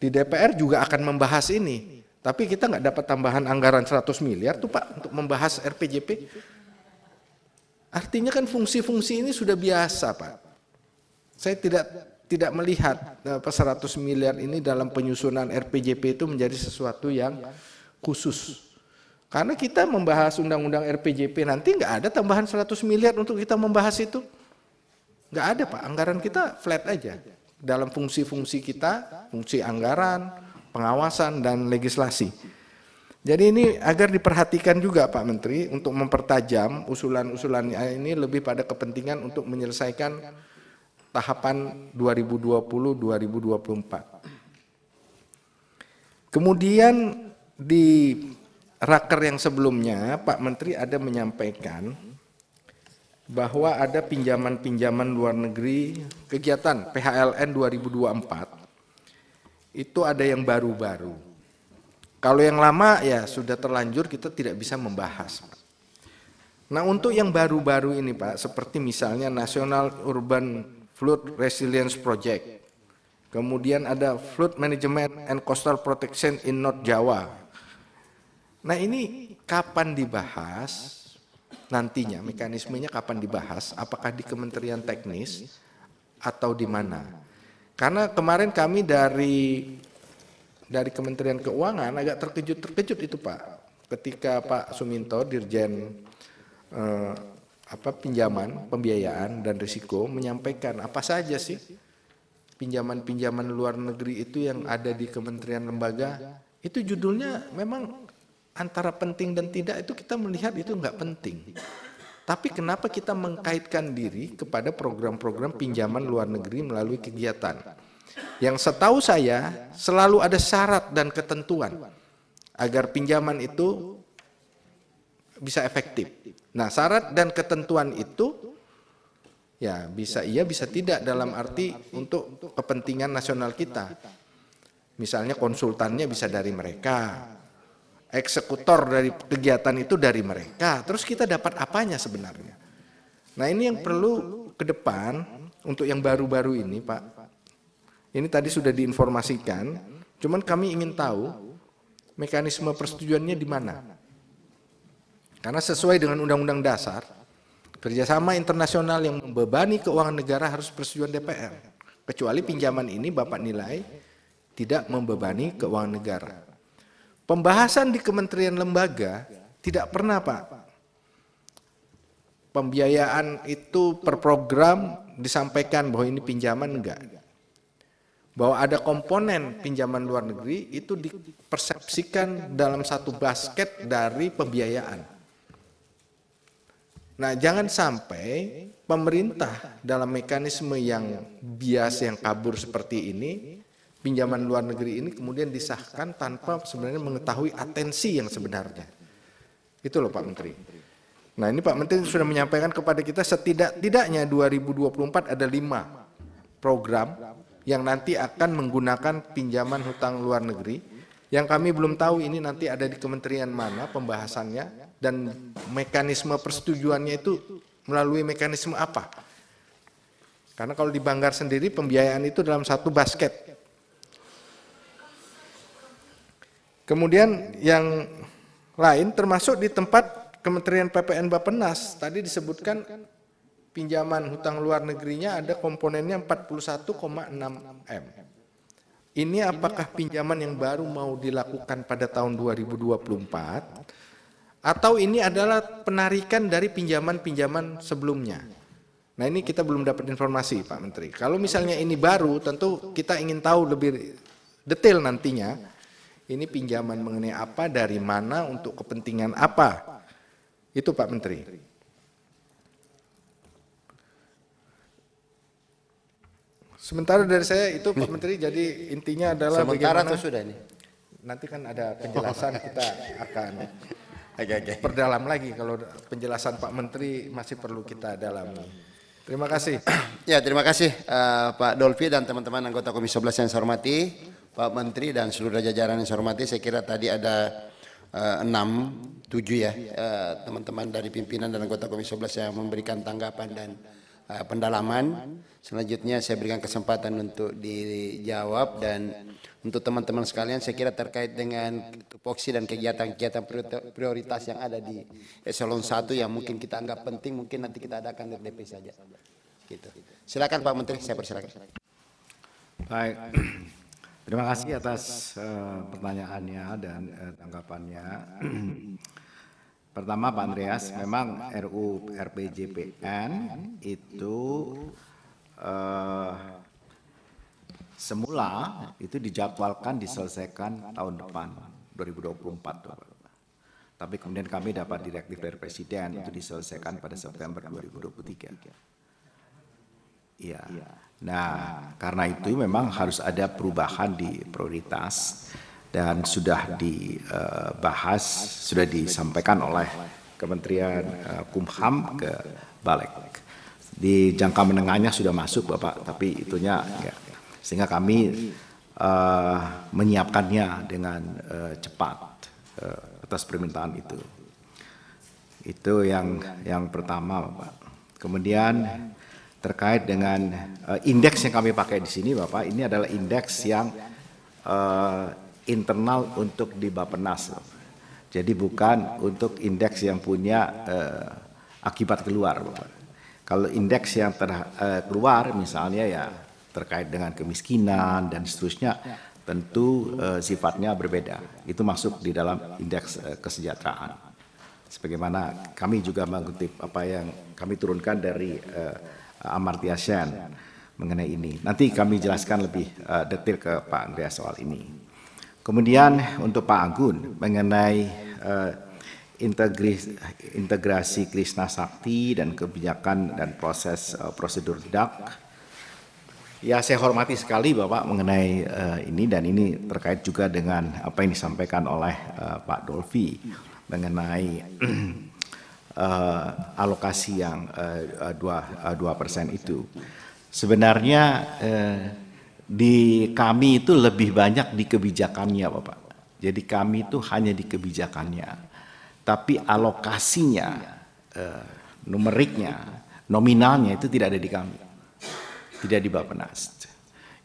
Speaker 4: Di DPR juga akan membahas ini. Tapi kita nggak dapat tambahan anggaran 100 miliar tuh Pak untuk membahas RPJP. Artinya kan fungsi-fungsi ini sudah biasa Pak. Saya tidak tidak melihat eh, apa 100 miliar ini dalam penyusunan RPJP itu menjadi sesuatu yang khusus. Karena kita membahas undang-undang RPJP nanti nggak ada tambahan 100 miliar untuk kita membahas itu. Nggak ada Pak, anggaran kita flat aja. Dalam fungsi-fungsi kita, fungsi anggaran, pengawasan, dan legislasi. Jadi ini agar diperhatikan juga Pak Menteri untuk mempertajam usulan usulannya ini lebih pada kepentingan untuk menyelesaikan tahapan 2020-2024. Kemudian di raker yang sebelumnya Pak Menteri ada menyampaikan bahwa ada pinjaman-pinjaman luar negeri kegiatan PHLN 2024 itu ada yang baru-baru. Kalau yang lama ya sudah terlanjur kita tidak bisa membahas. Nah untuk yang baru-baru ini Pak, seperti misalnya National Urban Flood Resilience Project. Kemudian ada Flood Management and Coastal Protection in North Java. Nah ini kapan dibahas nantinya, mekanismenya kapan dibahas, apakah di Kementerian Teknis atau di mana? Karena kemarin kami dari dari Kementerian Keuangan agak terkejut-terkejut itu Pak. Ketika Pak Suminto, Dirjen eh, apa pinjaman, pembiayaan dan risiko menyampaikan apa saja sih pinjaman-pinjaman luar negeri itu yang ada di kementerian lembaga itu judulnya memang antara penting dan tidak itu kita melihat itu nggak penting. Tapi kenapa kita mengkaitkan diri kepada program-program pinjaman luar negeri melalui kegiatan? Yang setahu saya selalu ada syarat dan ketentuan agar pinjaman itu bisa efektif. Nah, syarat dan ketentuan itu ya bisa iya bisa tidak dalam arti untuk kepentingan nasional kita. Misalnya konsultannya bisa dari mereka, eksekutor dari kegiatan itu dari mereka. Terus kita dapat apanya sebenarnya? Nah, ini yang perlu ke depan untuk yang baru-baru ini, Pak. Ini tadi sudah diinformasikan, cuman kami ingin tahu mekanisme persetujuannya di mana. Karena sesuai dengan Undang-Undang Dasar, kerjasama internasional yang membebani keuangan negara harus persetujuan DPR. Kecuali pinjaman ini Bapak nilai tidak membebani keuangan negara. Pembahasan di kementerian lembaga tidak pernah Pak. Pembiayaan itu per program disampaikan bahwa ini pinjaman enggak. Bahwa ada komponen pinjaman luar negeri itu dipersepsikan dalam satu basket dari pembiayaan. Nah, jangan sampai pemerintah dalam mekanisme yang bias yang kabur seperti ini, pinjaman luar negeri ini kemudian disahkan tanpa sebenarnya mengetahui atensi yang sebenarnya. Itu loh Pak Menteri. Nah, ini Pak Menteri sudah menyampaikan kepada kita setidak-tidaknya 2024 ada lima program yang nanti akan menggunakan pinjaman hutang luar negeri yang kami belum tahu ini nanti ada di kementerian mana pembahasannya dan mekanisme persetujuannya itu melalui mekanisme apa? Karena kalau di Banggar sendiri pembiayaan itu dalam satu basket. Kemudian yang lain termasuk di tempat Kementerian PPN Bappenas tadi disebutkan pinjaman hutang luar negerinya ada komponennya 41,6 M. Ini apakah pinjaman yang baru mau dilakukan pada tahun 2024 atau ini adalah penarikan dari pinjaman-pinjaman sebelumnya. Nah ini kita belum dapat informasi Pak Menteri. Kalau misalnya ini baru tentu kita ingin tahu lebih detail nantinya. Ini pinjaman mengenai apa, dari mana, untuk kepentingan apa. Itu Pak Menteri. Sementara dari saya itu Pak Menteri jadi intinya adalah Sementara bagaimana atau sudah ini? Nanti kan ada penjelasan kita akan okay, okay. perdalam lagi kalau penjelasan Pak Menteri masih perlu kita dalami. Terima kasih.
Speaker 3: Ya terima kasih uh, Pak Dolfi dan teman-teman anggota Komisi 11 yang saya hormati, Pak Menteri dan seluruh jajaran yang saya hormati. Saya kira tadi ada uh, tujuh ya eh, teman-teman uh, dari pimpinan dan anggota Komisi 11 yang memberikan tanggapan dan uh, pendalaman. Selanjutnya saya berikan kesempatan untuk dijawab dan untuk teman-teman sekalian saya kira terkait dengan tupoksi dan kegiatan-kegiatan prioritas yang ada di eselon 1 yang mungkin kita anggap penting mungkin nanti kita adakan di DP saja. Gitu. Silakan Pak Menteri, saya persilakan.
Speaker 8: Baik. Terima kasih atas uh, pertanyaannya dan uh, tanggapannya. Pertama Pak Andreas, memang RU RPJPN itu uh, Semula itu dijadwalkan diselesaikan tahun depan 2024. Tapi kemudian kami dapat direktif dari Presiden untuk diselesaikan pada September 2023. Iya. Nah, karena itu memang harus ada perubahan di prioritas dan sudah dibahas, eh, sudah disampaikan oleh Kementerian eh, Kumham ke Balek. Di jangka menengahnya sudah masuk Bapak, tapi itunya Ya sehingga kami uh, menyiapkannya dengan uh, cepat uh, atas permintaan itu. Itu yang yang pertama, Bapak. Kemudian terkait dengan uh, indeks yang kami pakai di sini, Bapak, ini adalah indeks yang uh, internal untuk di Bappenas. Bapak. Jadi bukan untuk indeks yang punya uh, akibat keluar, Bapak. Kalau indeks yang ter, uh, keluar misalnya ya terkait dengan kemiskinan dan seterusnya ya. tentu uh, sifatnya berbeda. Itu masuk di dalam indeks uh, kesejahteraan. Sebagaimana kami juga mengutip apa yang kami turunkan dari uh, Amartya Sen mengenai ini. Nanti kami jelaskan lebih uh, detail ke Pak Andreas soal ini. Kemudian untuk Pak Anggun mengenai uh, integrasi, integrasi Krishna Sakti dan kebijakan dan proses uh, prosedur DAK Ya saya hormati sekali Bapak mengenai uh, ini dan ini terkait juga dengan apa yang disampaikan oleh uh, Pak Dolfi mengenai uh, alokasi yang dua persen itu. Sebenarnya uh, di kami itu lebih banyak di kebijakannya Bapak. Jadi kami itu hanya di kebijakannya. Tapi alokasinya, uh, numeriknya, nominalnya itu tidak ada di kami tidak di Bapenas.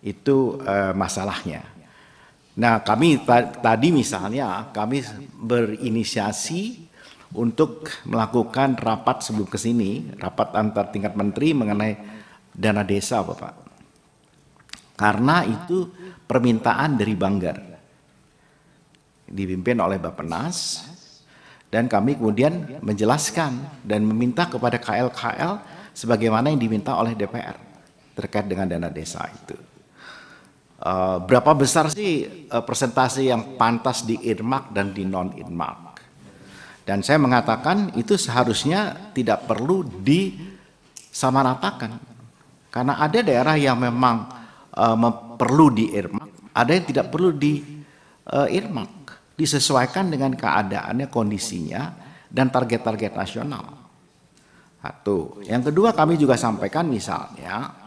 Speaker 8: Itu uh, masalahnya. Nah, kami tadi misalnya kami berinisiasi untuk melakukan rapat sebelum ke sini, rapat antar tingkat menteri mengenai dana desa, Bapak. Karena itu permintaan dari Banggar dipimpin oleh Bappenas dan kami kemudian menjelaskan dan meminta kepada KL-KL sebagaimana yang diminta oleh DPR terkait dengan dana desa itu. Uh, berapa besar sih uh, persentase yang pantas di earmark dan di non earmark? Dan saya mengatakan itu seharusnya tidak perlu disamaratakan. Karena ada daerah yang memang uh, perlu di earmark, ada yang tidak perlu di uh, earmark. Disesuaikan dengan keadaannya, kondisinya, dan target-target nasional. Satu. Yang kedua kami juga sampaikan misalnya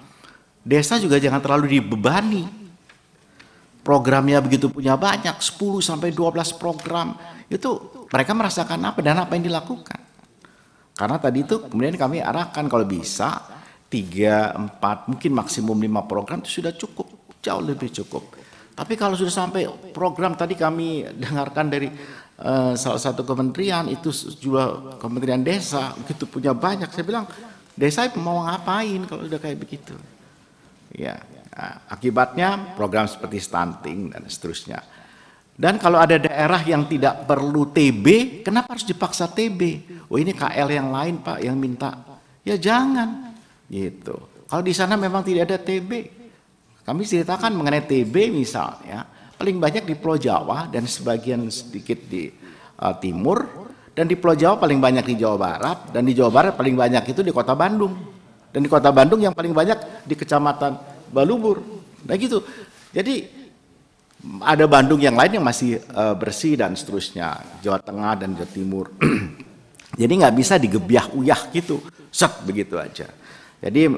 Speaker 8: Desa juga jangan terlalu dibebani. Programnya begitu punya banyak, 10 sampai 12 program. Itu mereka merasakan apa dan apa yang dilakukan. Karena tadi itu kemudian kami arahkan kalau bisa 3, 4, mungkin maksimum 5 program itu sudah cukup, jauh lebih cukup. Tapi kalau sudah sampai program tadi kami dengarkan dari uh, salah satu kementerian itu juga kementerian desa gitu punya banyak. Saya bilang desa mau ngapain kalau udah kayak begitu? Ya. Ah, akibatnya program seperti stunting dan seterusnya. Dan kalau ada daerah yang tidak perlu TB, kenapa harus dipaksa TB? Oh ini KL yang lain Pak yang minta. Ya jangan. Gitu. Kalau di sana memang tidak ada TB. Kami ceritakan mengenai TB misalnya, paling banyak di Pulau Jawa dan sebagian sedikit di uh, timur dan di Pulau Jawa paling banyak di Jawa Barat dan di Jawa Barat paling banyak itu di kota Bandung. Dan di kota Bandung yang paling banyak di kecamatan Balubur. Nah gitu. Jadi ada Bandung yang lain yang masih uh, bersih dan seterusnya. Jawa Tengah dan Jawa Timur. Jadi nggak bisa digebiah uyah gitu. shock begitu aja. Jadi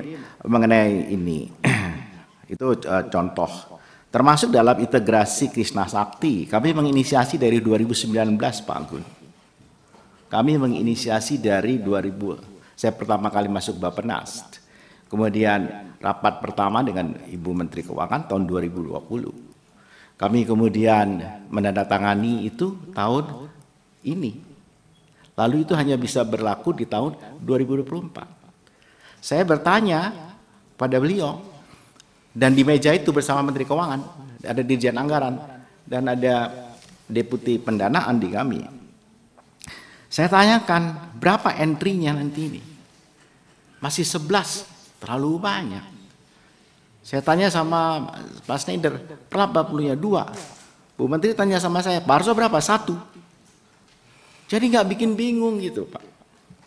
Speaker 8: mengenai ini itu uh, contoh termasuk dalam integrasi Krishna Sakti. Kami menginisiasi dari 2019 Pak Agun. Kami menginisiasi dari 2000 saya pertama kali masuk Bapenas. Kemudian rapat pertama dengan Ibu Menteri Keuangan tahun 2020. Kami kemudian menandatangani itu tahun ini. Lalu itu hanya bisa berlaku di tahun 2024. Saya bertanya pada beliau dan di meja itu bersama Menteri Keuangan ada Dirjen Anggaran dan ada Deputi Pendanaan di kami saya tanyakan berapa entry-nya nanti ini. Masih 11, terlalu banyak. Saya tanya sama Pak Schneider, berapa punya Dua. Bu Menteri tanya sama saya, Parso berapa? Satu. Jadi nggak bikin bingung gitu Pak.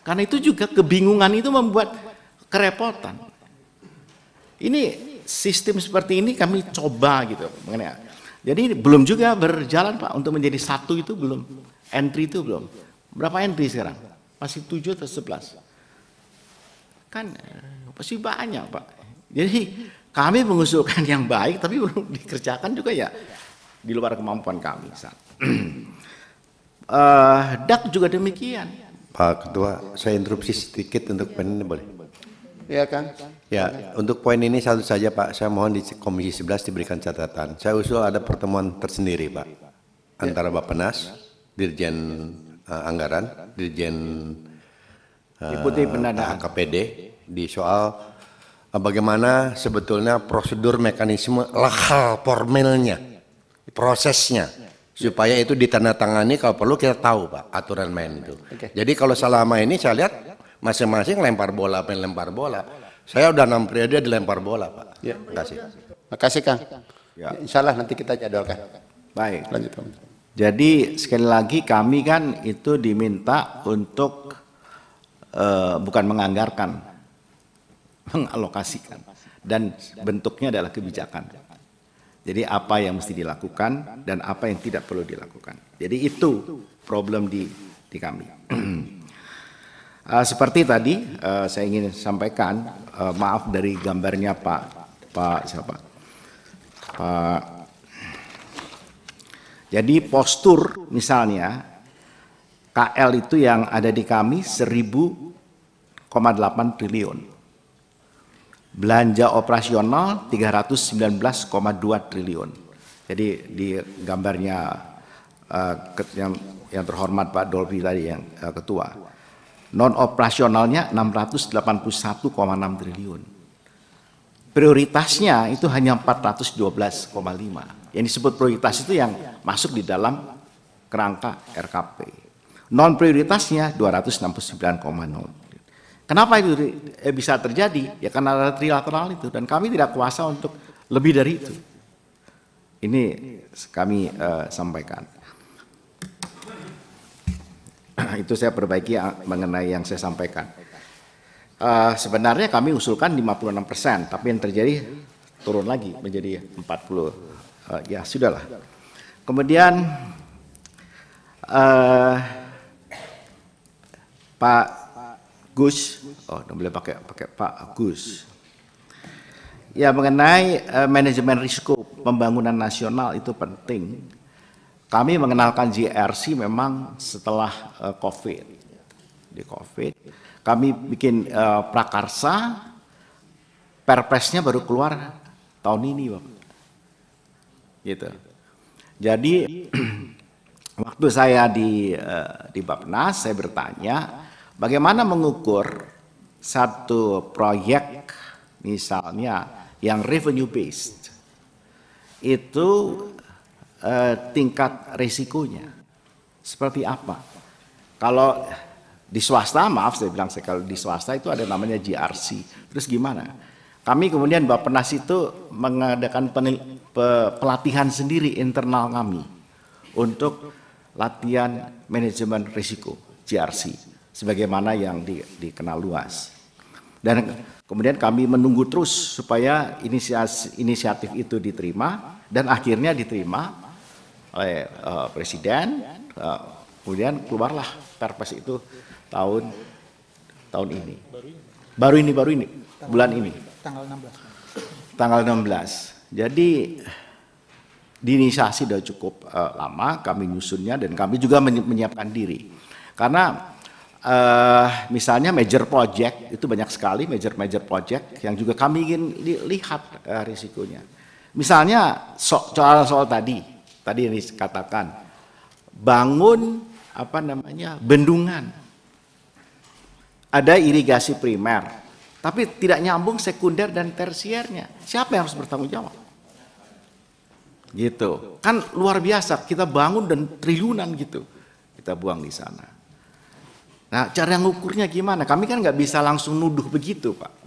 Speaker 8: Karena itu juga kebingungan itu membuat kerepotan. Ini sistem seperti ini kami coba gitu mengenai. Jadi belum juga berjalan Pak untuk menjadi satu itu belum. Entry itu belum. Berapa entry sekarang? Masih 7 atau 11? Kan pasti banyak Pak. Jadi kami mengusulkan yang baik tapi belum dikerjakan juga ya di luar kemampuan kami. uh, dak juga demikian. Pak Ketua, saya interupsi sedikit untuk poin ini boleh? Iya kan? Ya, untuk poin ini satu saja Pak, saya mohon di Komisi 11 diberikan catatan.
Speaker 1: Saya usul ada pertemuan tersendiri Pak, antara bapak Nas, Dirjen uh, anggaran Dirjen
Speaker 6: uh, eh, Pendanaan
Speaker 1: KPD
Speaker 4: di soal uh, bagaimana sebetulnya prosedur mekanisme
Speaker 6: lahal
Speaker 4: formalnya prosesnya supaya itu ditandatangani kalau perlu kita tahu Pak aturan main itu. Okay. Jadi kalau selama ini saya lihat masing-masing lempar bola main lempar bola. Saya udah enam periode dilempar bola Pak. Ya. Terima kasih. Terima kasih Kang.
Speaker 3: Ya. Insya nanti kita jadwalkan. Baik. Lanjut Pak.
Speaker 8: Jadi sekali lagi kami kan itu diminta untuk uh, bukan menganggarkan, mengalokasikan dan bentuknya adalah kebijakan. Jadi apa yang mesti dilakukan dan apa yang tidak perlu dilakukan. Jadi itu problem di di kami.
Speaker 1: uh,
Speaker 8: seperti tadi uh, saya ingin sampaikan, uh, maaf dari gambarnya Pak Pak siapa Pak jadi postur misalnya KL itu yang ada di kami 1000,8 triliun. Belanja operasional 319,2 triliun. Jadi di gambarnya uh, yang, yang terhormat Pak Dolfi tadi yang uh, ketua. Non operasionalnya 681,6 triliun prioritasnya itu hanya 412,5. Yang disebut prioritas itu yang masuk di dalam kerangka RKP. Non prioritasnya 269,0. Kenapa itu eh, bisa terjadi? Ya karena ada trilateral itu dan kami tidak kuasa untuk lebih dari itu. Ini kami uh, sampaikan. itu saya perbaiki ah, mengenai yang saya sampaikan. Uh, sebenarnya kami usulkan 56 persen, tapi yang terjadi turun lagi menjadi 40. Uh, eh, ya sudahlah. Kemudian uh, Pak Gus, oh, boleh pakai pakai Pak Gus. Ya mengenai uh, manajemen risiko pembangunan nasional itu penting. Kami mengenalkan GRC memang setelah uh, COVID di COVID kami bikin uh, prakarsa, perpresnya baru keluar tahun ini, Bapak. Gitu. Jadi waktu saya di uh, di Bapnas saya bertanya bagaimana mengukur satu proyek misalnya yang revenue based itu uh, tingkat risikonya seperti apa? Kalau di swasta, maaf saya bilang saya kalau di swasta itu ada namanya GRC. Terus gimana? Kami kemudian bapak Bappenas itu mengadakan penil, pe, pelatihan sendiri internal kami untuk latihan manajemen risiko GRC sebagaimana yang di, dikenal luas. Dan kemudian kami menunggu terus supaya inisiasi, inisiatif itu diterima dan akhirnya diterima oleh uh, presiden uh, kemudian keluarlah perpres itu tahun tahun ini. Baru ini baru ini bulan ini.
Speaker 9: Tanggal 16.
Speaker 8: Tanggal 16. Jadi dinisasi sudah cukup uh, lama kami nyusunnya dan kami juga menyiapkan diri. Karena uh, misalnya major project itu banyak sekali major-major project yang juga kami ingin lihat uh, risikonya. Misalnya soal-soal tadi, tadi yang dikatakan bangun apa namanya bendungan ada irigasi primer, tapi tidak nyambung sekunder dan tersiernya. Siapa yang harus bertanggung jawab? Gitu. Kan luar biasa, kita bangun dan triliunan gitu. Kita buang di sana. Nah, cara yang ukurnya gimana? Kami kan nggak bisa langsung nuduh begitu, Pak.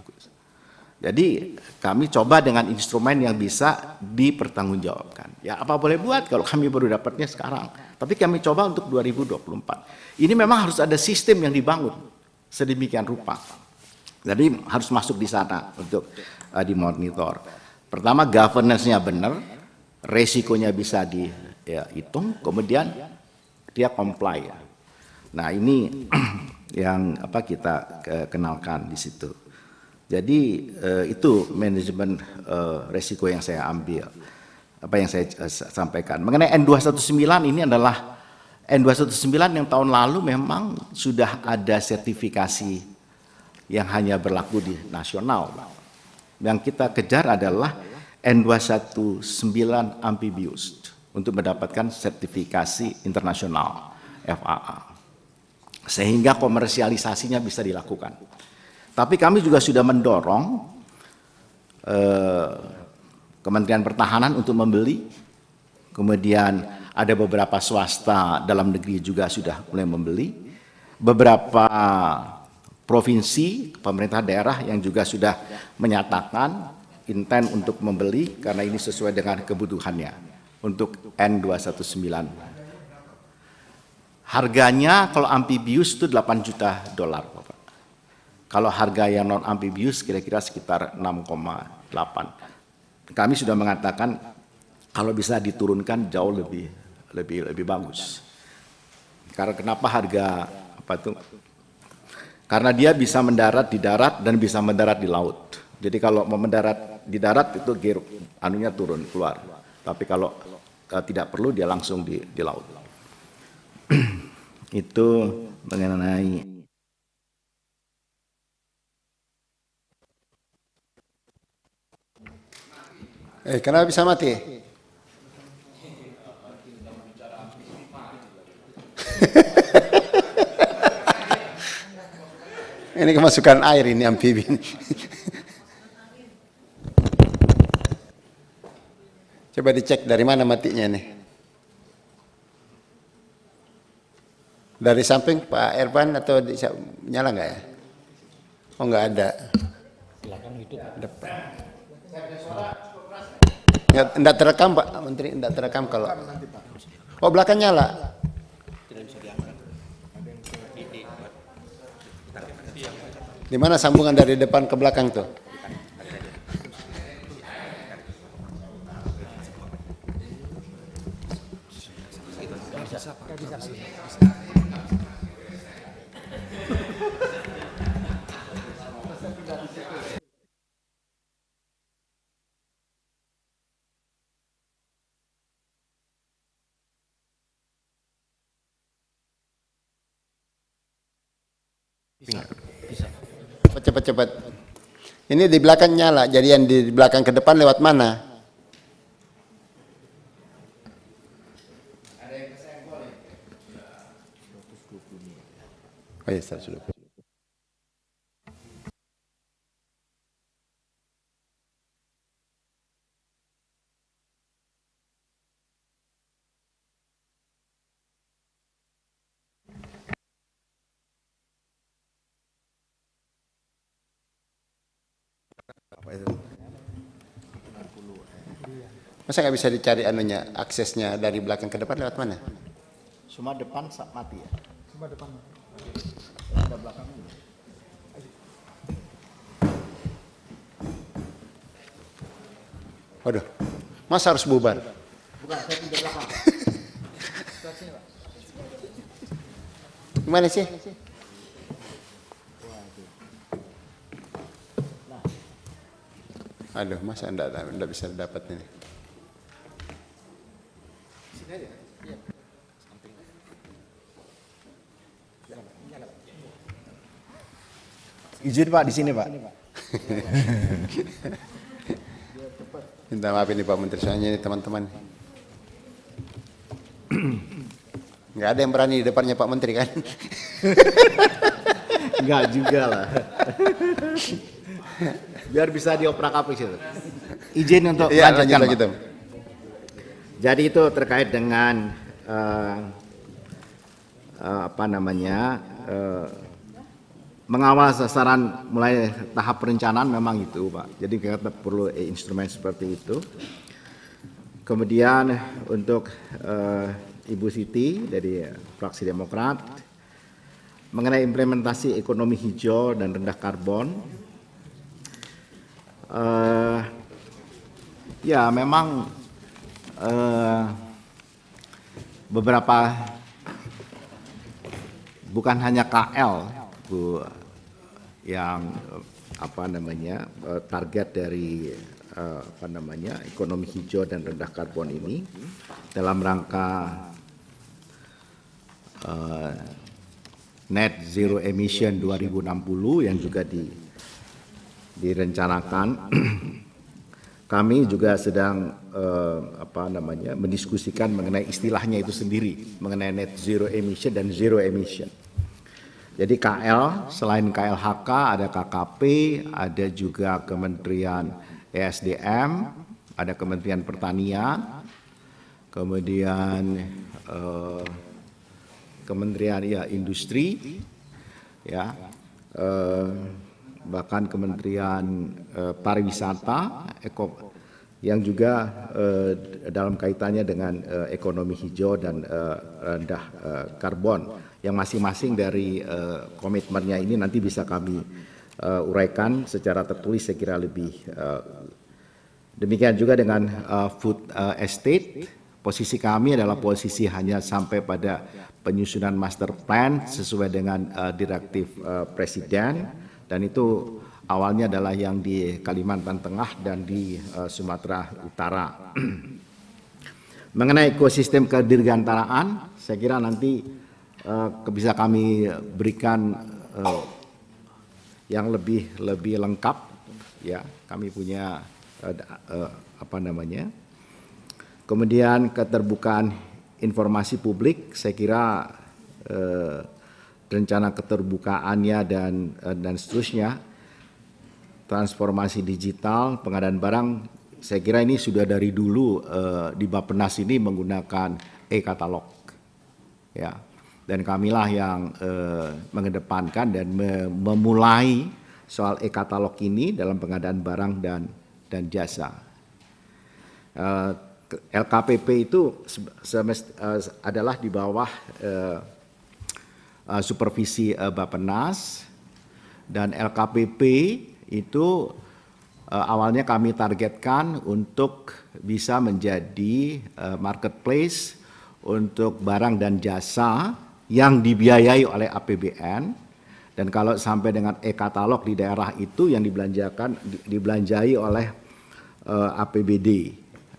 Speaker 8: Jadi kami coba dengan instrumen yang bisa dipertanggungjawabkan. Ya apa boleh buat kalau kami baru dapatnya sekarang. Tapi kami coba untuk 2024. Ini memang harus ada sistem yang dibangun sedemikian rupa. Jadi harus masuk di sana untuk uh, dimonitor. Pertama governance-nya benar, resikonya bisa dihitung, ya, kemudian dia comply. Nah ini yang apa kita kenalkan di situ. Jadi uh, itu manajemen uh, resiko yang saya ambil, apa yang saya uh, sampaikan. Mengenai N219 ini adalah N219 yang tahun lalu memang sudah ada sertifikasi yang hanya berlaku di nasional. Yang kita kejar adalah N219 amphibious untuk mendapatkan sertifikasi internasional FAA. Sehingga komersialisasinya bisa dilakukan. Tapi kami juga sudah mendorong eh, Kementerian Pertahanan untuk membeli, kemudian ada beberapa swasta dalam negeri juga sudah mulai membeli, beberapa provinsi, pemerintah daerah yang juga sudah menyatakan intent untuk membeli karena ini sesuai dengan kebutuhannya untuk N219. Harganya kalau amphibius itu 8 juta dolar, Kalau harga yang non amphibius kira-kira sekitar 6,8. Kami sudah mengatakan kalau bisa diturunkan jauh lebih lebih lebih bagus. Karena kenapa harga apa tuh? Karena dia bisa mendarat di darat dan bisa mendarat di laut. Jadi kalau mau mendarat di darat itu gear anunya turun keluar. Tapi kalau uh, tidak perlu dia langsung di di laut. itu mengenai
Speaker 3: Eh, kenapa bisa mati? ini kemasukan air ini amfibi ini. Coba dicek dari mana matinya nih. Dari samping Pak Erban atau di, nyala nggak ya? Oh nggak ada. Silakan hidup. Depan. Nggak, ya, nggak terekam Pak Menteri, nggak terekam kalau. Oh belakang nyala. Di mana sambungan dari depan ke belakang tuh? Yeah cepat cepat. Ini di belakang nyala, jadi yang di belakang ke depan lewat mana? Ya? Oh ya, 120. Masa nggak bisa dicari anunya, aksesnya dari belakang ke depan lewat mana?
Speaker 8: Cuma depan mati ya? Cuma depan Ada belakang
Speaker 3: Waduh, masa harus bubar.
Speaker 6: Bukan, saya pindah belakang.
Speaker 3: Gimana sih? Nah. Aduh, masa enggak, enggak bisa dapat ini.
Speaker 8: Izin Pak di sini Pak.
Speaker 3: Minta maaf ini Pak Menteri saya ini teman-teman. nggak ada yang berani di depannya Pak Menteri kan? nggak juga lah.
Speaker 8: Biar bisa dioprak-aprik situ. Izin untuk ya, lanjutkan. Lanjut, lanjut, jadi itu terkait dengan uh, uh, apa namanya uh, mengawal sasaran mulai tahap perencanaan memang itu, Pak. Jadi kita perlu instrumen seperti itu. Kemudian untuk uh, Ibu Siti dari fraksi Demokrat mengenai implementasi ekonomi hijau dan rendah karbon. Uh, ya memang Eh, beberapa bukan hanya KL Bu yang apa namanya eh, target dari eh, apa namanya ekonomi hijau dan rendah karbon ini dalam rangka uh, net zero emission 2060 yang juga di direncanakan kami juga sedang eh, apa namanya mendiskusikan mengenai istilahnya itu sendiri mengenai net zero emission dan zero emission. Jadi KL selain KLHK ada KKP, ada juga Kementerian ESDM, ada Kementerian Pertanian, kemudian eh, Kementerian ya Industri, ya eh, bahkan Kementerian eh, Pariwisata, Eko, yang juga eh, dalam kaitannya dengan eh, ekonomi hijau dan eh, rendah eh, karbon yang masing-masing dari eh, komitmennya ini nanti bisa kami eh, uraikan secara tertulis saya kira lebih eh, demikian juga dengan eh, food eh, estate posisi kami adalah posisi hanya sampai pada penyusunan master plan sesuai dengan eh, direktif eh, presiden dan itu Awalnya adalah yang di Kalimantan Tengah dan di uh, Sumatera Utara. Mengenai ekosistem kedirgantaraan, saya kira nanti uh, bisa kami berikan uh, yang lebih lebih lengkap ya. Kami punya uh, uh, apa namanya? Kemudian keterbukaan informasi publik, saya kira eh, rencana keterbukaannya dan eh, dan seterusnya transformasi digital pengadaan barang saya kira ini sudah dari dulu eh, di Bappenas ini menggunakan e-katalog ya dan kamilah yang eh, mengedepankan dan me memulai soal e-katalog ini dalam pengadaan barang dan dan jasa eh, LKPP itu semest, eh, adalah di bawah eh, eh supervisi eh, Bappenas dan LKPP itu uh, awalnya kami targetkan untuk bisa menjadi uh, marketplace untuk barang dan jasa yang dibiayai oleh APBN dan kalau sampai dengan e-katalog di daerah itu yang dibelanjakan dibelanjai oleh uh, eh, APBD.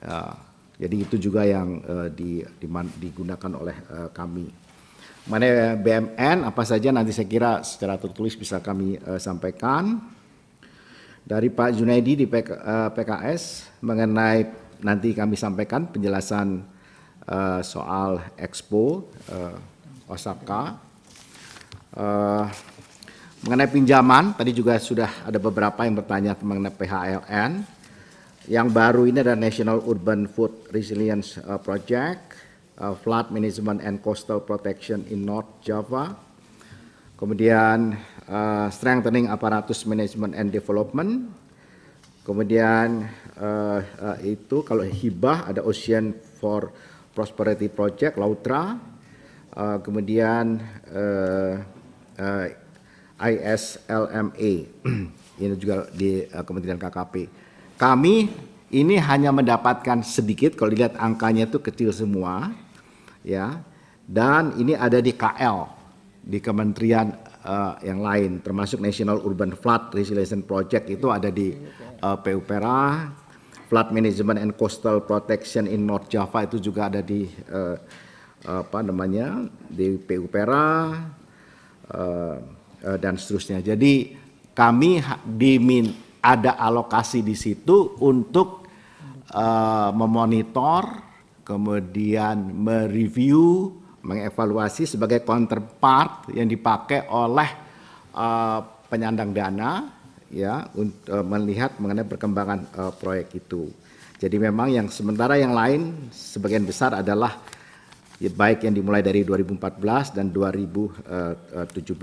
Speaker 8: Uh, jadi itu juga yang uh, di, di, digunakan oleh uh, kami. Mana BMN apa saja nanti saya kira secara tertulis bisa kami uh, sampaikan dari Pak Junaidi di PK, uh, eh, PKS mengenai nanti kami sampaikan penjelasan uh, soal Expo uh, Osaka. Uh, mengenai pinjaman, tadi juga sudah ada beberapa yang bertanya mengenai PHLN. Yang baru ini ada National Urban Food Resilience Project, uh, Flood Management and Coastal Protection in North Java. Kemudian uh, strengthening apparatus management and development. Kemudian uh, uh, itu kalau hibah ada Ocean for Prosperity Project (LAUTRA). Uh, kemudian uh, uh, ISLMA ini juga di uh, Kementerian KKP. Kami ini hanya mendapatkan sedikit kalau dilihat angkanya itu kecil semua ya. Dan ini ada di KL di Kementerian uh, yang lain termasuk National Urban Flood Resilience Project itu ada di uh, eh, PUPERA Flood Management and Coastal Protection in North Java itu juga ada di uh, apa namanya di PUPERA uh, uh, dan seterusnya. Jadi kami dimin ada alokasi di situ untuk uh, memonitor, kemudian mereview, mengevaluasi sebagai counterpart yang dipakai oleh uh, penyandang dana ya untuk uh, eh, melihat mengenai perkembangan uh, proyek itu. Jadi memang yang sementara yang lain sebagian besar adalah ya, baik yang dimulai dari 2014 dan 2017.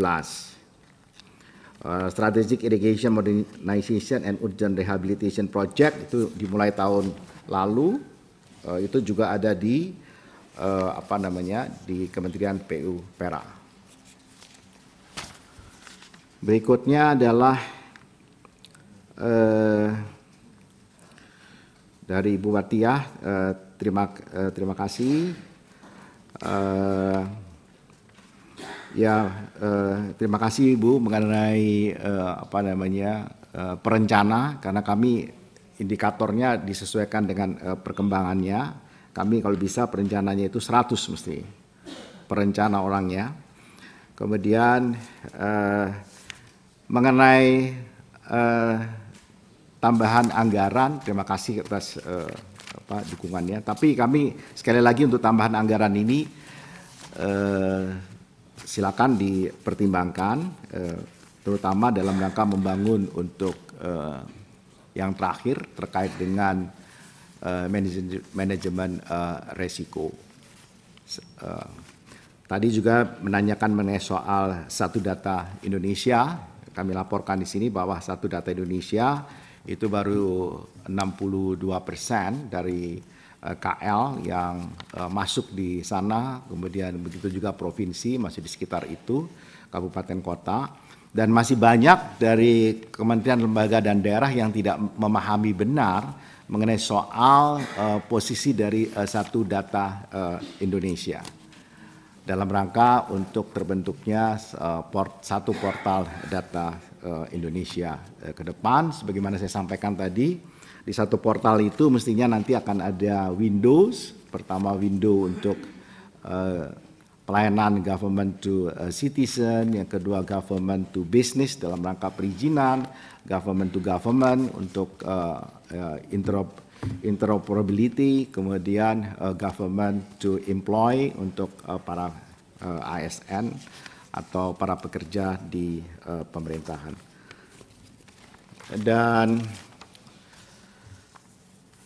Speaker 8: Uh, Strategic Irrigation Modernization and Urgent Rehabilitation Project itu dimulai tahun lalu. Uh, itu juga ada di eh, apa namanya di Kementerian PU Pera. Berikutnya adalah eh, dari Ibu Batiah, eh, terima eh, terima kasih. Eh, Ya, eh, terima kasih Ibu mengenai eh, apa namanya eh, perencana karena kami indikatornya disesuaikan dengan eh, perkembangannya. Kami kalau bisa perencananya itu 100 mesti perencana orangnya. Kemudian eh, mengenai eh, tambahan anggaran, terima kasih atas eh, apa, dukungannya. Tapi kami sekali lagi untuk tambahan anggaran ini eh, silakan dipertimbangkan, eh, terutama dalam rangka membangun untuk eh, yang terakhir terkait dengan Eh, manajemen, risiko. Eh, resiko. Eh, tadi juga menanyakan mengenai soal satu data Indonesia. Kami laporkan di sini bahwa satu data Indonesia itu baru 62 persen dari KL yang masuk di sana. Kemudian begitu juga provinsi masih di sekitar itu, kabupaten kota dan masih banyak dari kementerian lembaga dan daerah yang tidak memahami benar mengenai soal uh, posisi dari uh, satu data uh, Indonesia dalam rangka untuk terbentuknya uh, port, satu portal data uh, Indonesia uh, ke depan sebagaimana saya sampaikan tadi di satu portal itu mestinya nanti akan ada Windows pertama window untuk uh, pelayanan government to uh, citizen, yang kedua government to business dalam rangka perizinan, government to government untuk uh, uh, interop interoperability, kemudian uh, government to employ untuk uh, para uh, ASN atau para pekerja di uh, pemerintahan. Dan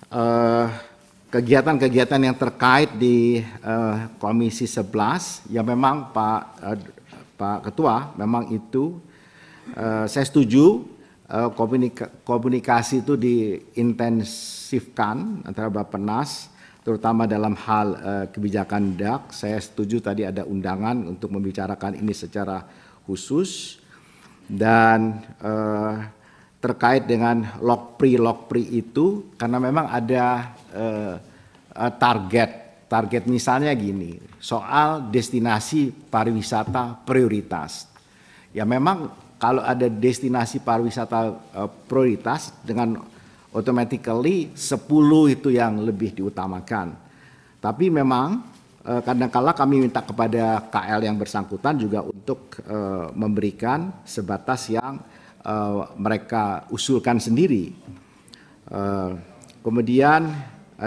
Speaker 8: kegiatan uh, kegiatan-kegiatan yang terkait di uh, Komisi 11 ya memang Pak uh, Pak Ketua memang itu uh, saya setuju Eh, komunika komunikasi itu diintensifkan antara Bapak Bappenas terutama dalam hal uh, kebijakan DAK. Saya setuju tadi ada undangan untuk membicarakan ini secara khusus dan uh, terkait dengan lokpri lokpri itu karena memang ada uh, uh, target target misalnya gini soal destinasi pariwisata prioritas ya memang kalau ada destinasi pariwisata eh, prioritas dengan automatically 10 itu yang lebih diutamakan. Tapi memang eh, kadangkala kami minta kepada KL yang bersangkutan juga untuk eh, memberikan sebatas yang mereka usulkan sendiri. kemudian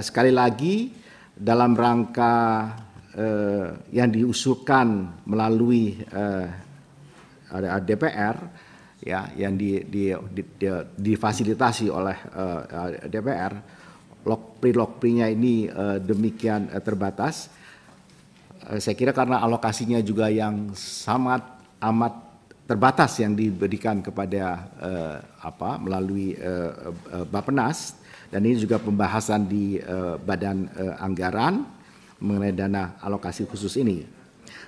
Speaker 8: sekali lagi dalam rangka yang diusulkan melalui ada DPR ya yang di, di, di, di, difasilitasi oleh uh, eh, eh, DPR lokpri-lokprinya ini uh, demikian uh, terbatas saya kira karena alokasinya juga yang sangat amat terbatas yang diberikan kepada uh, apa melalui uh, uh, Bappenas dan ini juga pembahasan di uh, Badan uh, Anggaran mengenai dana alokasi khusus ini.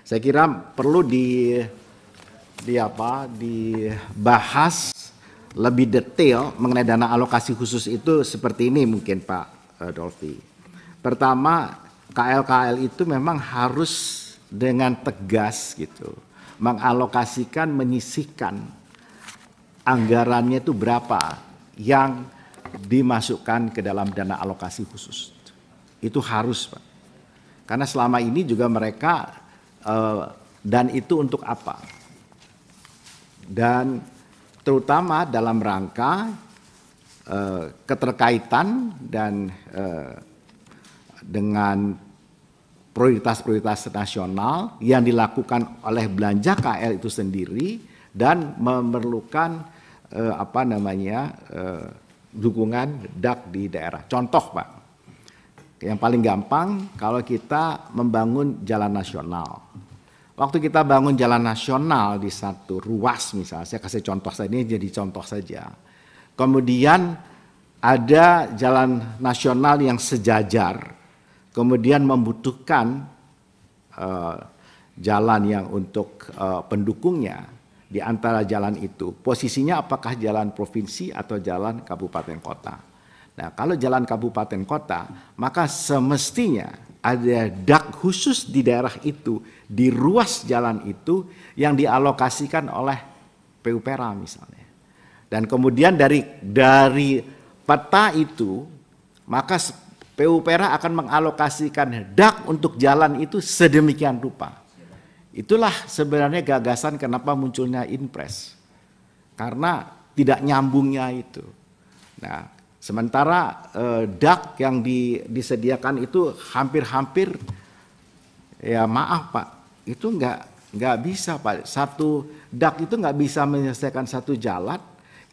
Speaker 8: Saya kira perlu di di apa dibahas lebih detail mengenai dana alokasi khusus itu seperti ini mungkin Pak eh, Dolfi. Pertama KL-KL itu memang harus dengan tegas gitu mengalokasikan menyisihkan anggarannya itu berapa yang dimasukkan ke dalam dana alokasi khusus. Itu harus Pak. Karena selama ini juga mereka eh, dan itu untuk apa? dan terutama dalam rangka uh, keterkaitan dan uh, dengan prioritas-prioritas nasional yang dilakukan oleh belanja KL itu sendiri dan memerlukan uh, apa namanya uh, dukungan dak di daerah. Contoh Pak, yang paling gampang kalau kita membangun jalan nasional Waktu kita bangun jalan nasional di satu ruas misalnya, saya kasih contoh saja, ini jadi contoh saja. Kemudian ada jalan nasional yang sejajar, kemudian membutuhkan uh, jalan yang untuk uh, pendukungnya di antara jalan itu. Posisinya apakah jalan provinsi atau jalan kabupaten kota. Nah kalau jalan kabupaten kota maka semestinya ada dak khusus di daerah itu di ruas jalan itu yang dialokasikan oleh PUPera misalnya. Dan kemudian dari dari peta itu maka PUPera akan mengalokasikan dak untuk jalan itu sedemikian rupa. Itulah sebenarnya gagasan kenapa munculnya impres. Karena tidak nyambungnya itu. Nah, sementara eh, dak yang di, disediakan itu hampir-hampir ya maaf Pak, itu nggak nggak bisa pak satu dak itu nggak bisa menyelesaikan satu jalan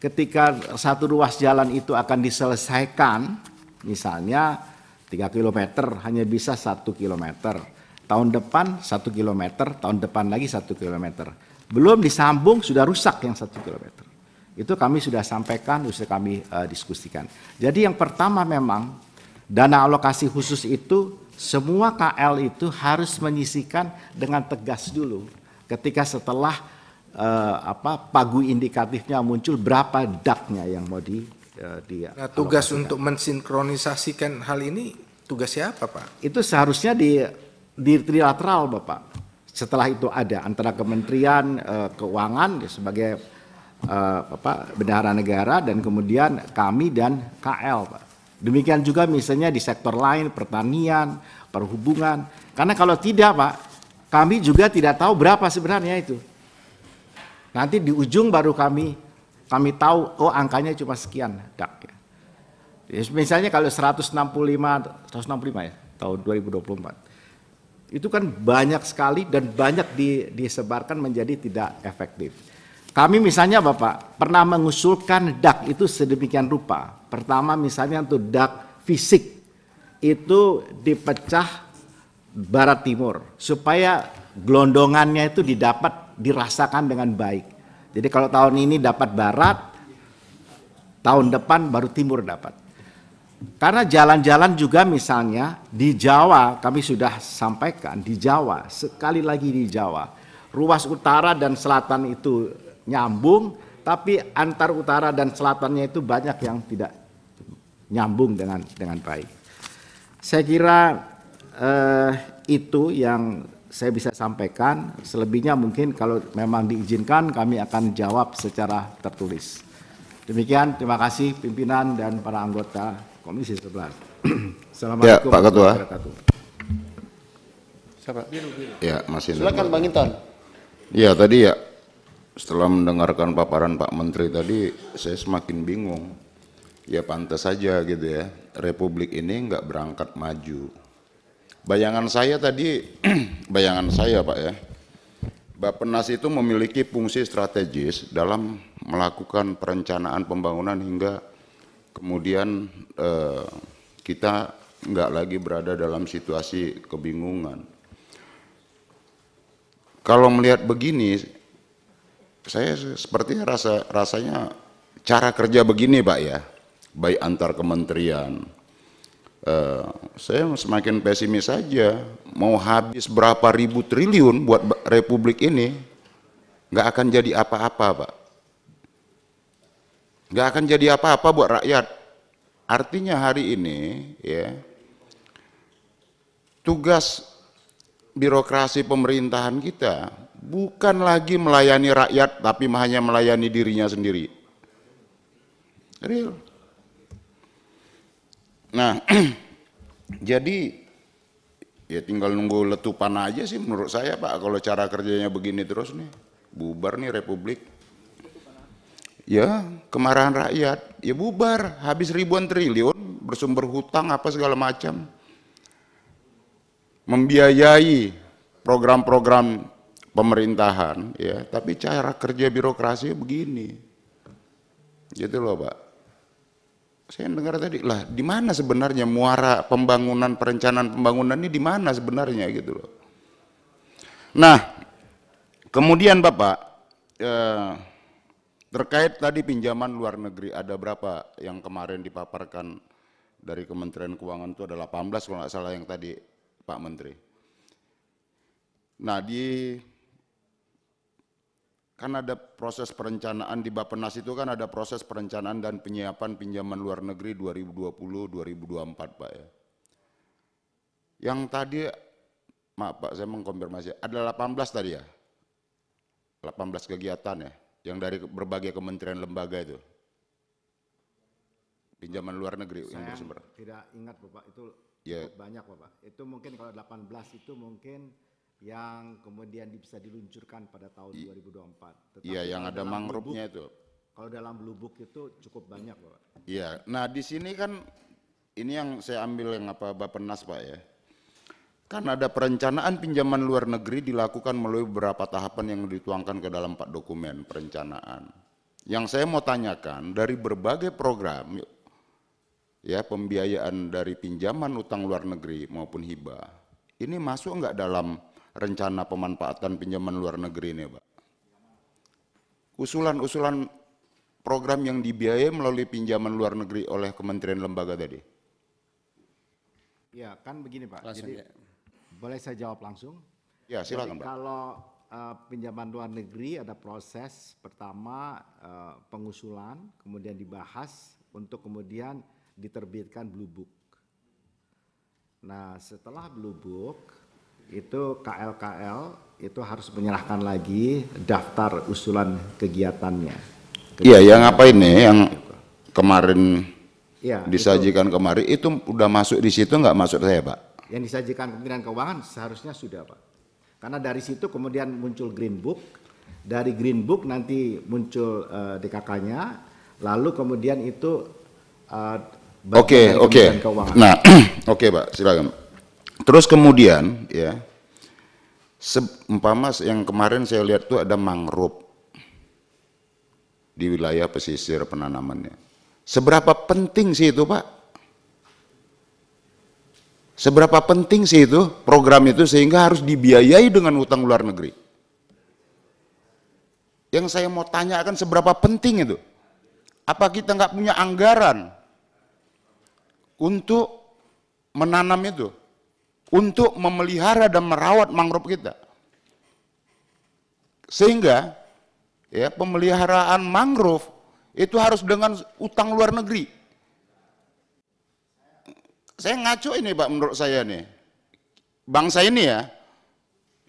Speaker 8: ketika satu ruas jalan itu akan diselesaikan misalnya tiga kilometer hanya bisa satu kilometer tahun depan satu kilometer tahun depan lagi satu kilometer belum disambung sudah rusak yang satu kilometer itu kami sudah sampaikan sudah kami uh, diskusikan jadi yang pertama memang dana alokasi khusus itu semua KL itu harus menyisikan dengan tegas dulu. Ketika setelah eh, apa pagu indikatifnya muncul berapa daknya yang mau di eh, dia Nah, tugas alokasikan. untuk
Speaker 4: mensinkronisasikan hal ini tugas siapa, Pak?
Speaker 8: Itu seharusnya di di trilateral, Bapak. Setelah itu ada antara Kementerian eh, Keuangan ya sebagai uh, apa bendahara negara dan kemudian kami dan KL, Pak. Demikian juga misalnya di sektor lain, pertanian, perhubungan. Karena kalau tidak Pak, kami juga tidak tahu berapa sebenarnya itu. Nanti di ujung baru kami kami tahu, oh angkanya cuma sekian. Dak, ya. Ya, Misalnya kalau 165, 165 ya, tahun 2024. Itu kan banyak sekali dan banyak di, disebarkan menjadi tidak efektif. Kami misalnya Bapak pernah mengusulkan DAK itu sedemikian rupa Pertama misalnya untuk dak fisik itu dipecah barat timur supaya gelondongannya itu didapat dirasakan dengan baik. Jadi kalau tahun ini dapat barat, tahun depan baru timur dapat. Karena jalan-jalan juga misalnya di Jawa kami sudah sampaikan di Jawa sekali lagi di Jawa ruas utara dan selatan itu nyambung tapi antar utara dan selatannya itu banyak yang tidak nyambung dengan dengan baik. Saya kira eh, itu yang saya bisa sampaikan. Selebihnya mungkin kalau memang diizinkan kami akan jawab secara tertulis. Demikian terima kasih pimpinan dan para anggota Komisi 11. Assalamualaikum ya, Pak Ketua.
Speaker 3: Siapa?
Speaker 9: Ya, masih. Silakan Bang Intan. Iya, tadi ya setelah mendengarkan paparan Pak Menteri tadi, saya semakin bingung. Ya pantas saja gitu ya, Republik ini nggak berangkat maju. Bayangan saya tadi, bayangan saya Pak ya, Bapenas itu memiliki fungsi strategis dalam melakukan perencanaan pembangunan hingga kemudian eh, kita nggak lagi berada dalam situasi kebingungan. Kalau melihat begini, saya sepertinya rasa rasanya cara kerja begini Pak ya, baik antar kementerian. Uh, saya semakin pesimis saja, mau habis berapa ribu triliun buat republik ini, nggak akan jadi apa-apa Pak. Nggak akan jadi apa-apa buat rakyat. Artinya hari ini ya tugas birokrasi pemerintahan kita bukan lagi melayani rakyat tapi hanya melayani dirinya sendiri. Real. Nah, jadi ya tinggal nunggu letupan aja sih menurut saya Pak kalau cara kerjanya begini terus nih. Bubar nih republik. Ya, kemarahan rakyat. Ya bubar, habis ribuan triliun bersumber hutang apa segala macam. Membiayai program-program pemerintahan ya, tapi cara kerja birokrasi begini. Gitu loh, Pak. Saya dengar tadi, lah di mana sebenarnya muara pembangunan perencanaan pembangunan ini di mana sebenarnya gitu loh. Nah, kemudian Bapak eh, terkait tadi pinjaman luar negeri ada berapa yang kemarin dipaparkan dari Kementerian Keuangan itu ada 18 kalau nggak salah yang tadi Pak Menteri. Nah di kan ada proses perencanaan di Bappenas itu kan ada proses perencanaan dan penyiapan pinjaman luar negeri 2020-2024 Pak ya. Yang tadi, maaf Pak saya mengkonfirmasi, ada 18 tadi ya? 18 kegiatan ya, yang dari berbagai kementerian lembaga itu. Pinjaman luar negeri saya yang bersumber.
Speaker 8: tidak ingat Bapak, itu ya. banyak Bapak. Itu mungkin kalau 18 itu mungkin yang kemudian bisa diluncurkan pada tahun 2024. Iya, yang ada mangrove-nya itu. Kalau dalam lubuk itu cukup banyak, Pak.
Speaker 9: Iya. Nah, di sini kan ini yang saya ambil yang apa Bapenas, Pak ya. Kan ada perencanaan pinjaman luar negeri dilakukan melalui beberapa tahapan yang dituangkan ke dalam empat dokumen perencanaan. Yang saya mau tanyakan dari berbagai program ya pembiayaan dari pinjaman utang luar negeri maupun hibah. Ini masuk enggak dalam rencana pemanfaatan pinjaman luar negeri ini, Pak. Usulan-usulan program yang dibiayai melalui pinjaman luar negeri oleh kementerian lembaga tadi.
Speaker 8: Ya, kan begini, Pak. Langsung, Jadi ya. boleh saya jawab langsung? Ya, silakan, Jadi, Pak. Kalau uh, pinjaman luar negeri ada proses pertama uh, pengusulan, kemudian dibahas untuk kemudian diterbitkan blue book. Nah, setelah blue book itu KLKL itu harus menyerahkan lagi daftar usulan kegiatannya.
Speaker 9: Iya, yang apa ini yang kemarin ya, disajikan itu, kemarin itu udah masuk di situ nggak masuk saya pak?
Speaker 8: Yang disajikan Kementerian Keuangan seharusnya sudah pak, karena dari situ kemudian muncul Green Book, dari Green Book nanti muncul uh, eh, DKK-nya, lalu kemudian itu
Speaker 9: eh, Oke, oke. Okay, okay. Nah, oke okay, pak, silakan terus kemudian ya seumpama yang kemarin saya lihat tuh ada mangrove di wilayah pesisir penanamannya. Seberapa penting sih itu, Pak? Seberapa penting sih itu program itu sehingga harus dibiayai dengan utang luar negeri? Yang saya mau tanya kan seberapa penting itu? Apa kita nggak punya anggaran untuk menanam itu? untuk memelihara dan merawat mangrove kita. Sehingga ya pemeliharaan mangrove itu harus dengan utang luar negeri. Saya ngaco ini Pak menurut saya nih. Bangsa ini ya,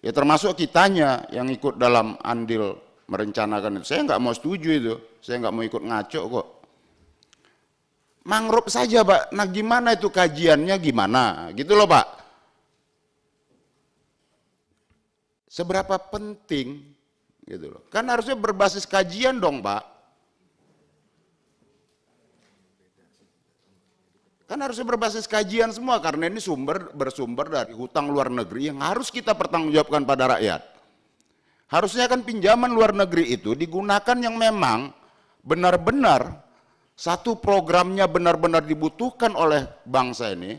Speaker 9: ya termasuk kitanya yang ikut dalam andil merencanakan itu. Saya nggak mau setuju itu, saya nggak mau ikut ngaco kok. Mangrove saja Pak, nah gimana itu kajiannya gimana? Gitu loh Pak. seberapa penting gitu loh. Kan harusnya berbasis kajian dong, Pak. Kan harusnya berbasis kajian semua karena ini sumber bersumber dari hutang luar negeri yang harus kita pertanggungjawabkan pada rakyat. Harusnya kan pinjaman luar negeri itu digunakan yang memang benar-benar satu programnya benar-benar dibutuhkan oleh bangsa ini,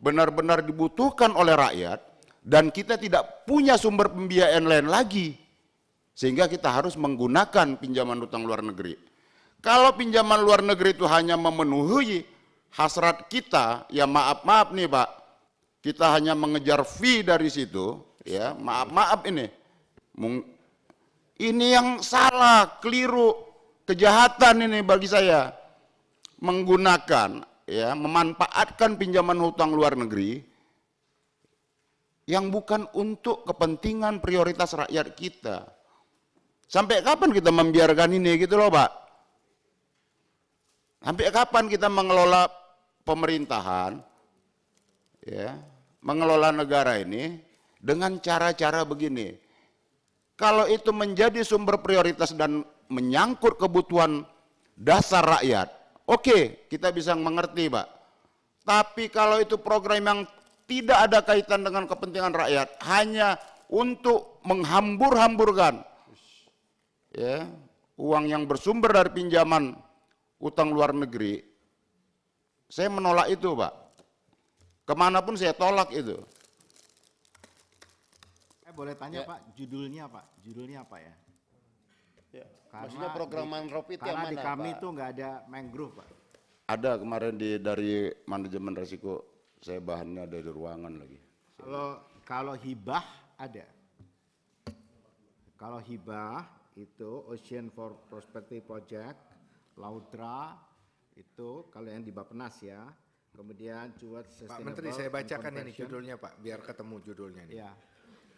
Speaker 9: benar-benar dibutuhkan oleh rakyat, dan kita tidak punya sumber pembiayaan lain lagi. Sehingga kita harus menggunakan pinjaman utang luar negeri. Kalau pinjaman luar negeri itu hanya memenuhi hasrat kita, ya maaf-maaf nih Pak, kita hanya mengejar fee dari situ, ya maaf-maaf ini. Ini yang salah, keliru, kejahatan ini bagi saya. Menggunakan, ya memanfaatkan pinjaman hutang luar negeri, yang bukan untuk kepentingan prioritas rakyat kita. Sampai kapan kita membiarkan ini gitu loh Pak? Sampai kapan kita mengelola pemerintahan, ya, mengelola negara ini dengan cara-cara begini? Kalau itu menjadi sumber prioritas dan menyangkut kebutuhan dasar rakyat, oke okay, kita bisa mengerti Pak. Tapi kalau itu program yang tidak ada kaitan dengan kepentingan rakyat, hanya untuk menghambur-hamburkan ya, uang yang bersumber dari pinjaman utang luar negeri. Saya menolak itu, Pak. Kemanapun saya tolak itu.
Speaker 8: Eh, boleh tanya, ya. Pak, judulnya Pak, judulnya apa ya? ya. Karena Maksudnya program di, yang mana, di kami itu nggak ada mangrove, Pak.
Speaker 9: Ada kemarin di dari manajemen resiko saya bahannya ada di ruangan lagi.
Speaker 8: Kalau kalau hibah ada. Kalau hibah itu Ocean for Prosperity Project, Laudra itu kalau yang di Bapenas ya. Kemudian cuat Pak Menteri saya bacakan ini judulnya
Speaker 4: Pak, biar ketemu judulnya ini. Ya.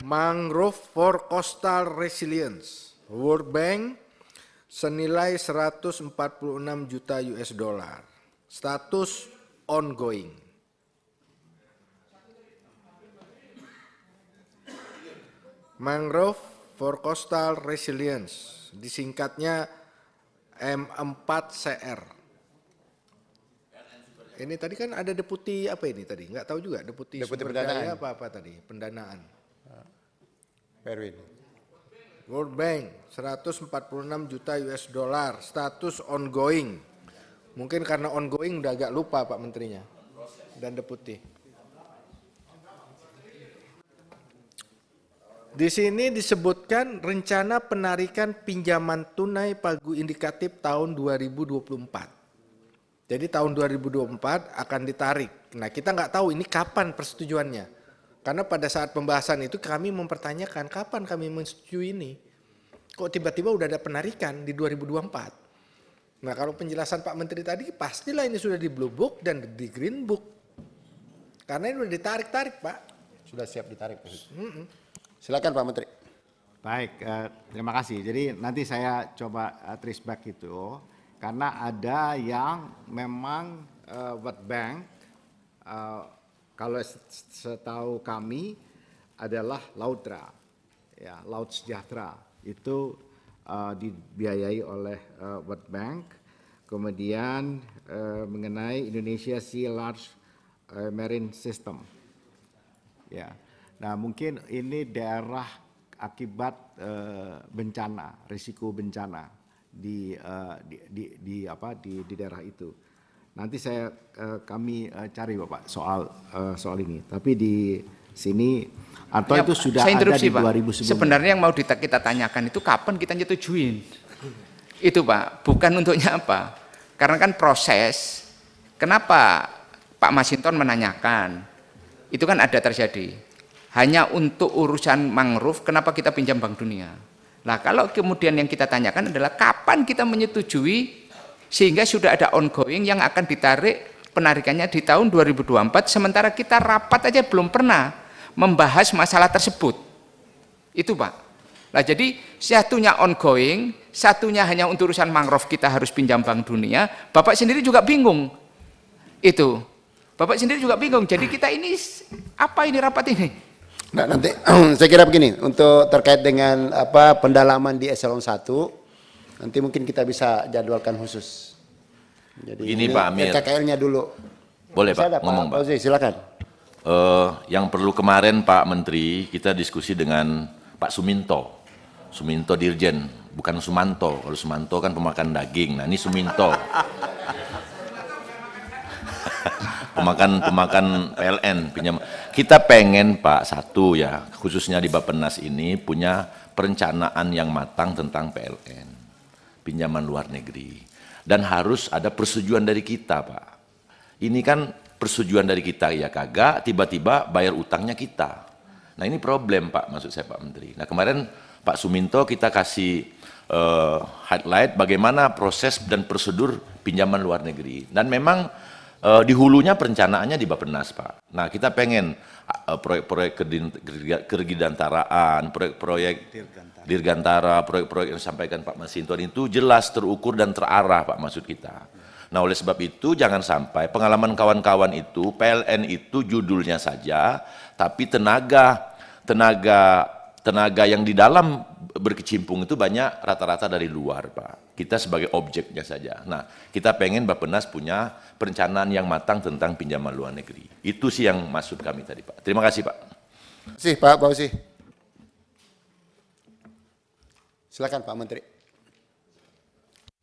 Speaker 4: Mangrove for Coastal Resilience, World Bank senilai 146 juta US dollar. Status ongoing. Mangrove for Coastal Resilience, disingkatnya M4CR. Ini tadi kan ada deputi apa ini tadi? Enggak tahu juga deputi, deputi pendanaan. apa apa tadi? Pendanaan. Perwin. World Bank 146 juta US dollar status ongoing. Mungkin karena ongoing udah agak lupa Pak Menterinya dan deputi. Di sini disebutkan rencana penarikan pinjaman tunai pagu indikatif tahun 2024. Jadi tahun 2024 akan ditarik. Nah kita nggak tahu ini kapan persetujuannya. Karena pada saat pembahasan itu kami mempertanyakan kapan kami menyetujui ini. Kok tiba-tiba udah ada penarikan di 2024. Nah kalau penjelasan Pak Menteri tadi pastilah ini sudah di Blue Book dan di Green Book. Karena ini sudah ditarik-tarik Pak. Sudah siap ditarik. Mm -mm. Silakan Pak Menteri.
Speaker 8: Baik, eh, terima kasih. Jadi nanti saya coba eh, trace back itu karena ada yang memang eh, World Bank eh, kalau setahu kami adalah Lautra, ya Laut Sejahtera itu eh, dibiayai oleh eh, World Bank. Kemudian eh, mengenai Indonesia Sea Large eh, Marine System, ya. Yeah Nah mungkin ini daerah akibat uh, bencana, risiko bencana di, uh, di, di, di apa di, di daerah itu.
Speaker 2: Nanti saya uh, kami uh, cari bapak
Speaker 8: soal uh, soal ini. Tapi di sini atau ya, itu sudah saya ada di pak. Sebenarnya
Speaker 2: yang mau kita, kita tanyakan itu kapan kita nyetujuin. itu pak, bukan untuknya apa. Karena kan proses. Kenapa Pak Masinton menanyakan? Itu kan ada terjadi hanya untuk urusan mangrove, kenapa kita pinjam Bank Dunia? Nah, kalau kemudian yang kita tanyakan adalah kapan kita menyetujui sehingga sudah ada ongoing yang akan ditarik penarikannya di tahun 2024 sementara kita rapat aja belum pernah membahas masalah tersebut. Itu, Pak. Nah, jadi satunya ongoing, satunya hanya untuk urusan mangrove kita harus pinjam Bank Dunia. Bapak sendiri juga bingung. Itu. Bapak sendiri juga bingung. Jadi kita ini apa ini rapat ini?
Speaker 3: Nah, nanti saya kira begini untuk terkait dengan apa pendalaman di eselon 1 nanti mungkin kita bisa jadwalkan khusus.
Speaker 1: Jadi ini, ini Pak Amir.
Speaker 3: KKL-nya dulu.
Speaker 1: Boleh Pak, ada, ngomong Pak. Pak. silakan. Uh, yang perlu kemarin Pak Menteri kita diskusi dengan Pak Suminto. Suminto Dirjen, bukan Sumanto. Kalau Sumanto kan pemakan daging. Nah, ini Suminto. pemakan pemakan PLN pinjam. Kita pengen Pak satu ya, khususnya di Bappenas ini punya perencanaan yang matang tentang PLN, pinjaman luar negeri. Dan harus ada persetujuan dari kita Pak. Ini kan persetujuan dari kita ya kagak, tiba-tiba bayar utangnya kita. Nah ini problem Pak, maksud saya Pak Menteri. Nah kemarin Pak Suminto kita kasih uh, highlight bagaimana proses dan prosedur pinjaman luar negeri. Dan memang Uh, di hulunya perencanaannya di Bappenas, Pak. Nah, kita pengen proyek eh, proyek-proyek kedirgantaraan, proyek-proyek dirgantara, proyek-proyek yang disampaikan Pak Masinton itu jelas terukur dan terarah, Pak, maksud kita. Nah, oleh sebab itu jangan sampai pengalaman kawan-kawan itu, PLN itu judulnya saja, tapi tenaga tenaga tenaga yang di dalam berkecimpung itu banyak rata-rata dari luar, Pak kita sebagai objeknya saja. Nah, kita pengen Bappenas punya perencanaan yang matang tentang pinjaman luar negeri. Itu sih yang maksud kami tadi, Pak. Terima kasih, Pak.
Speaker 3: Sih, Pak Bausi. Silakan Pak Menteri.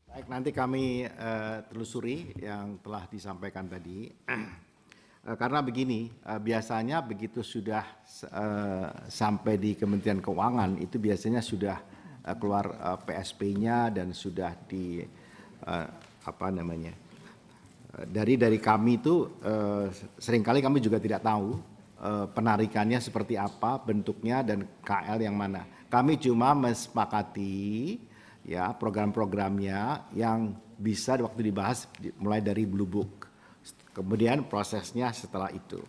Speaker 8: Baik, nanti kami uh, telusuri yang telah disampaikan tadi. Eh, karena begini, eh, biasanya begitu sudah uh, sampai di Kementerian Keuangan itu biasanya sudah Eh, keluar eh, PSP-nya dan sudah di eh, apa namanya dari dari kami itu uh, seringkali kami juga tidak tahu penarikannya seperti apa bentuknya dan KL yang mana kami cuma mesepakati ya program-programnya yang bisa waktu dibahas mulai dari blue book kemudian prosesnya setelah itu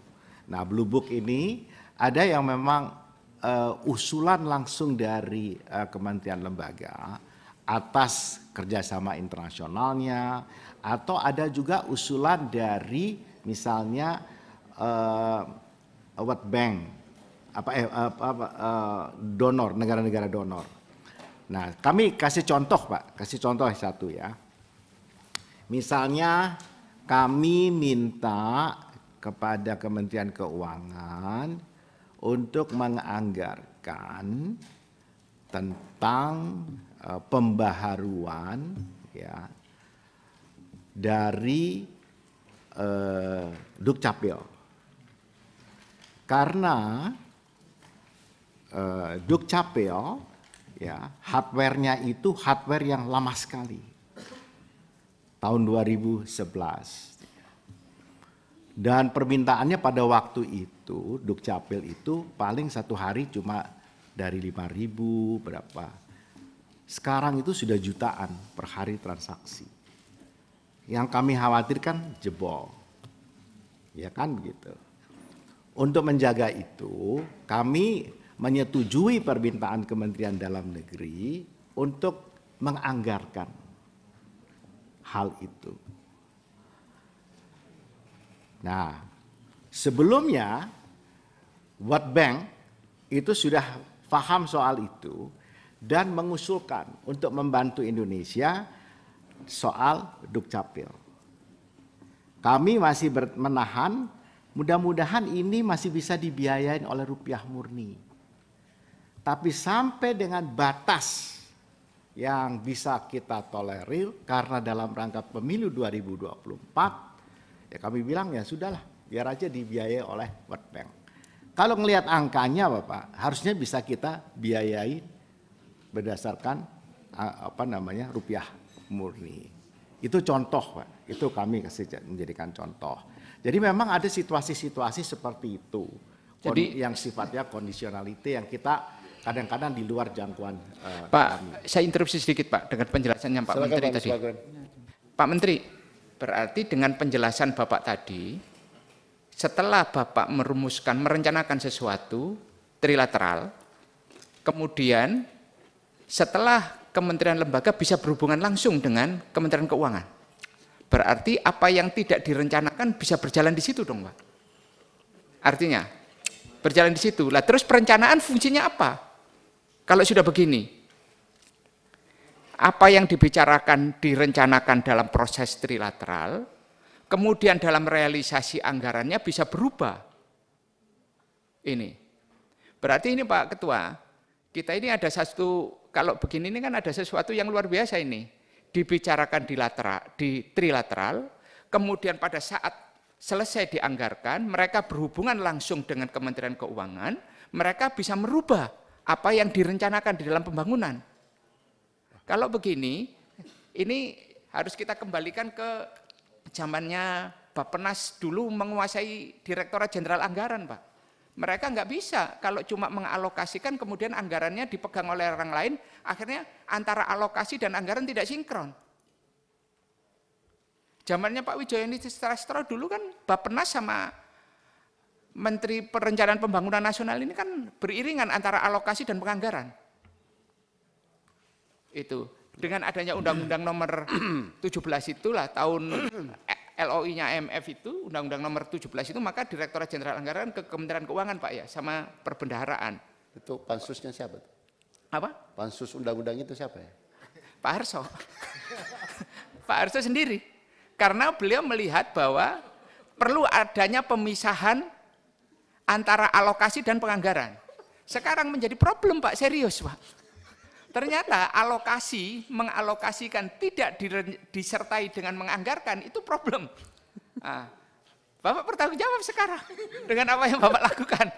Speaker 8: nah blue book ini ada yang memang uh, usulan langsung dari uh, kementerian lembaga atas kerjasama internasionalnya atau ada juga usulan dari misalnya uh, World Bank apa eh, apa, apa uh, donor negara-negara donor. Nah kami kasih contoh pak, kasih contoh satu ya. Misalnya kami minta kepada Kementerian Keuangan untuk menganggarkan tentang uh, pembaharuan ya dari uh, Dukcapil. Karena uh, Dukcapil ya hardware-nya itu hardware yang lama sekali. Tahun 2011 dan permintaannya pada waktu itu, Dukcapil itu paling satu hari cuma dari lima ribu berapa. Sekarang itu sudah jutaan per hari transaksi. Yang kami khawatirkan jebol. Ya kan begitu Untuk menjaga itu, kami menyetujui permintaan Kementerian Dalam Negeri untuk menganggarkan hal itu. Nah, sebelumnya World Bank itu sudah paham soal itu dan mengusulkan untuk membantu Indonesia soal Dukcapil. Kami masih menahan, mudah-mudahan ini masih bisa dibiayain oleh rupiah murni. Tapi sampai dengan batas yang bisa kita tolerir karena dalam rangka pemilu 2024 Ya kami bilang ya sudahlah, biar aja dibiayai oleh World Bank. Kalau ngelihat angkanya Bapak, harusnya bisa kita biayai berdasarkan apa namanya rupiah murni. Itu contoh Pak, itu kami kasih menjadikan contoh. Jadi memang ada situasi-situasi seperti itu. Jadi yang
Speaker 2: sifatnya kondisionalite yang kita kadang-kadang di luar jangkauan uh, Pak, kami. saya interupsi sedikit Pak dengan penjelasannya Pak silakan, Menteri Pak, tadi. Silakan. Pak Menteri, Berarti dengan penjelasan Bapak tadi, setelah Bapak merumuskan, merencanakan sesuatu trilateral, kemudian setelah kementerian lembaga bisa berhubungan langsung dengan Kementerian Keuangan. Berarti apa yang tidak direncanakan bisa berjalan di situ dong, Pak. Artinya berjalan di situ. Lah terus perencanaan fungsinya apa? Kalau sudah begini, apa yang dibicarakan, direncanakan dalam proses trilateral, kemudian dalam realisasi anggarannya bisa berubah. Ini. Berarti ini Pak Ketua, kita ini ada satu, kalau begini ini kan ada sesuatu yang luar biasa ini. Dibicarakan di, lateral, di trilateral, kemudian pada saat selesai dianggarkan, mereka berhubungan langsung dengan Kementerian Keuangan, mereka bisa merubah apa yang direncanakan di dalam pembangunan kalau begini, ini harus kita kembalikan ke zamannya Bappenas dulu menguasai Direktorat Jenderal Anggaran, Pak. Mereka nggak bisa kalau cuma mengalokasikan kemudian anggarannya dipegang oleh orang lain, akhirnya antara alokasi dan anggaran tidak sinkron. Zamannya Pak Wijoyoni Sastro dulu kan Bappenas sama Menteri Perencanaan Pembangunan Nasional ini kan beriringan antara alokasi dan penganggaran itu dengan adanya undang-undang nomor 17 itulah tahun LOI-nya MF itu undang-undang nomor 17 itu maka Direktorat Jenderal Anggaran ke Kementerian Keuangan Pak ya sama perbendaharaan. Itu pansusnya siapa?
Speaker 3: Apa? Pansus undang-undang itu siapa ya?
Speaker 2: Pak arso Pak arso sendiri. Karena beliau melihat bahwa perlu adanya pemisahan antara alokasi dan penganggaran. Sekarang menjadi problem Pak, serius Pak Ternyata alokasi, mengalokasikan tidak disertai dengan menganggarkan itu problem. Nah, Bapak bertanggung jawab sekarang dengan apa yang Bapak lakukan.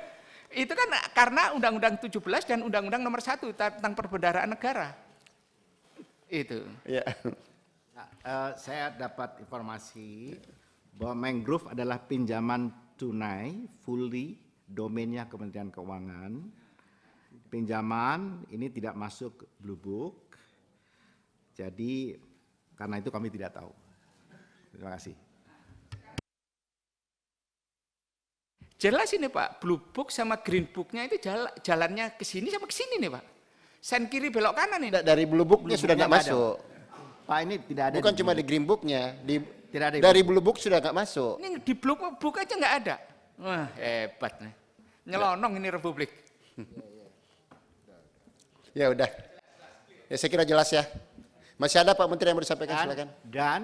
Speaker 2: itu kan karena Undang-Undang 17 dan Undang-Undang nomor 1 tentang perbendaharaan negara.
Speaker 8: Itu. Ya. Nah, uh, saya dapat informasi bahwa mangrove adalah pinjaman tunai fully domainnya Kementerian Keuangan pinjaman ini tidak masuk blue book. Jadi karena itu kami tidak tahu. Terima
Speaker 2: kasih. Jelas ini Pak, blue book sama green booknya itu jalannya ke sini sama ke sini nih Pak. Sen kiri belok kanan ini. Dari blue booknya blue sudah nggak masuk.
Speaker 3: Ada.
Speaker 2: Pak ini tidak ada. Bukan di cuma di green booknya, di tidak
Speaker 3: ada. Dari blue book sudah nggak masuk.
Speaker 2: Ini di blue book aja nggak ada.
Speaker 3: Wah hebat nih.
Speaker 2: Nyelonong ini Republik.
Speaker 3: Ya udah. Ya saya kira jelas ya. Masih ada Pak Menteri yang mau disampaikan dan, silakan. Dan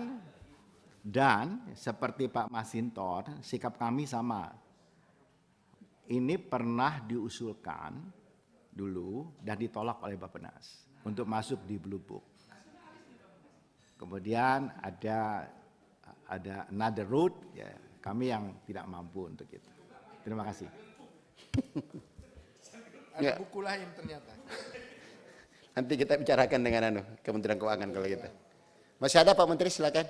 Speaker 8: dan seperti Pak Masinton, sikap kami sama. Ini pernah diusulkan dulu dan ditolak oleh Bapak Nas untuk masuk di Blue Book. Kemudian ada ada another route ya, kami yang tidak mampu untuk itu. Terima kasih.
Speaker 4: ada ya. buku lain ternyata.
Speaker 3: Nanti kita bicarakan dengan anu Kementerian Keuangan kalau gitu. Masih ada Pak Menteri silakan.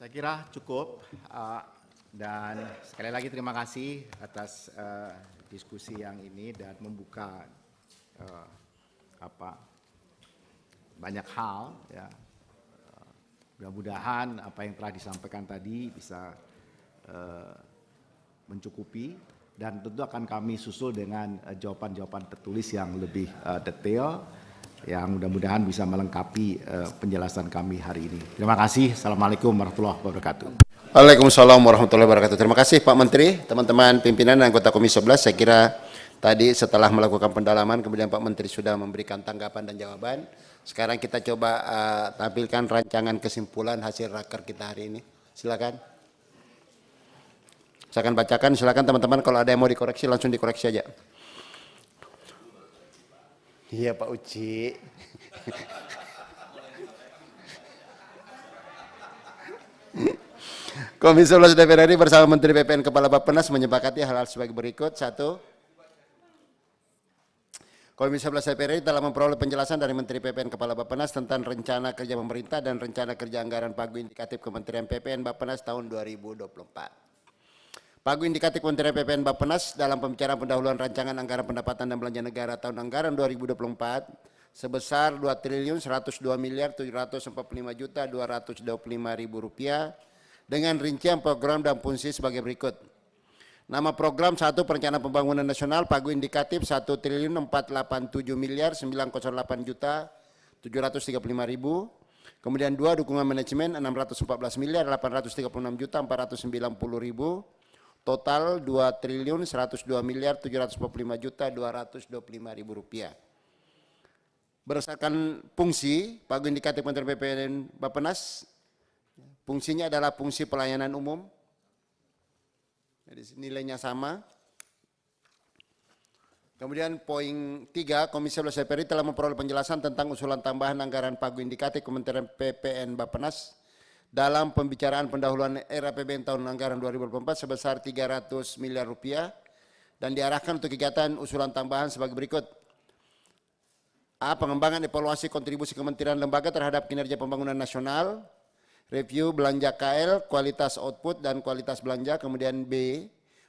Speaker 8: Saya kira cukup uh, dan sekali lagi terima kasih atas uh, diskusi yang ini dan membuka uh, apa banyak hal ya. Mudah-mudahan apa yang telah disampaikan tadi bisa uh, mencukupi dan tentu akan kami susul dengan eh, jawaban-jawaban tertulis yang lebih uh, detail yang mudah-mudahan bisa melengkapi uh, penjelasan kami hari ini. Terima kasih. Assalamualaikum
Speaker 3: warahmatullahi wabarakatuh. Waalaikumsalam warahmatullahi wabarakatuh. Terima kasih Pak Menteri, teman-teman pimpinan anggota Komisi 11. Saya kira tadi setelah melakukan pendalaman kemudian Pak Menteri sudah memberikan tanggapan dan jawaban. Sekarang kita coba uh, tampilkan rancangan kesimpulan hasil raker kita hari ini. Silakan. Saya akan bacakan, silakan teman-teman kalau ada yang mau dikoreksi langsung dikoreksi aja. Iya Pak Uci. Komisi 11 DPR RI bersama Menteri PPN Kepala Bappenas menyepakati hal-hal sebagai berikut. Satu, Komisi 11 DPR RI telah memperoleh penjelasan dari Menteri PPN Kepala Bappenas tentang rencana kerja pemerintah dan rencana kerja anggaran pagu indikatif Kementerian PPN Bappenas tahun 2024. Pagu indikatif Kementerian PPN Bappenas dalam pembicaraan pendahuluan rancangan anggaran pendapatan dan belanja negara tahun anggaran 2024 sebesar 2 triliun 102 miliar 745 juta 225 ribu rupiah dengan rincian program dan fungsi sebagai berikut. Nama program satu Perencanaan Pembangunan Nasional Pagu Indikatif 1 triliun 487 miliar 908 juta 735 ribu. Kemudian dua dukungan manajemen 614 miliar 836 juta 490 ribu total 2 triliun 102 miliar 745 juta 225 ribu rupiah. Berdasarkan fungsi, pagu indikatif Menteri PPN Bapenas, fungsinya adalah fungsi pelayanan umum, jadi nilainya sama. Kemudian poin 3, Komisi Belas DPR telah memperoleh penjelasan tentang usulan tambahan anggaran pagu indikatif Kementerian PPN Bapenas dalam pembicaraan pendahuluan RAPBN tahun anggaran 2024 sebesar 300 miliar rupiah dan diarahkan untuk kegiatan usulan tambahan sebagai berikut. A. Pengembangan evaluasi kontribusi kementerian lembaga terhadap kinerja pembangunan nasional, review belanja KL, kualitas output dan kualitas belanja, kemudian B.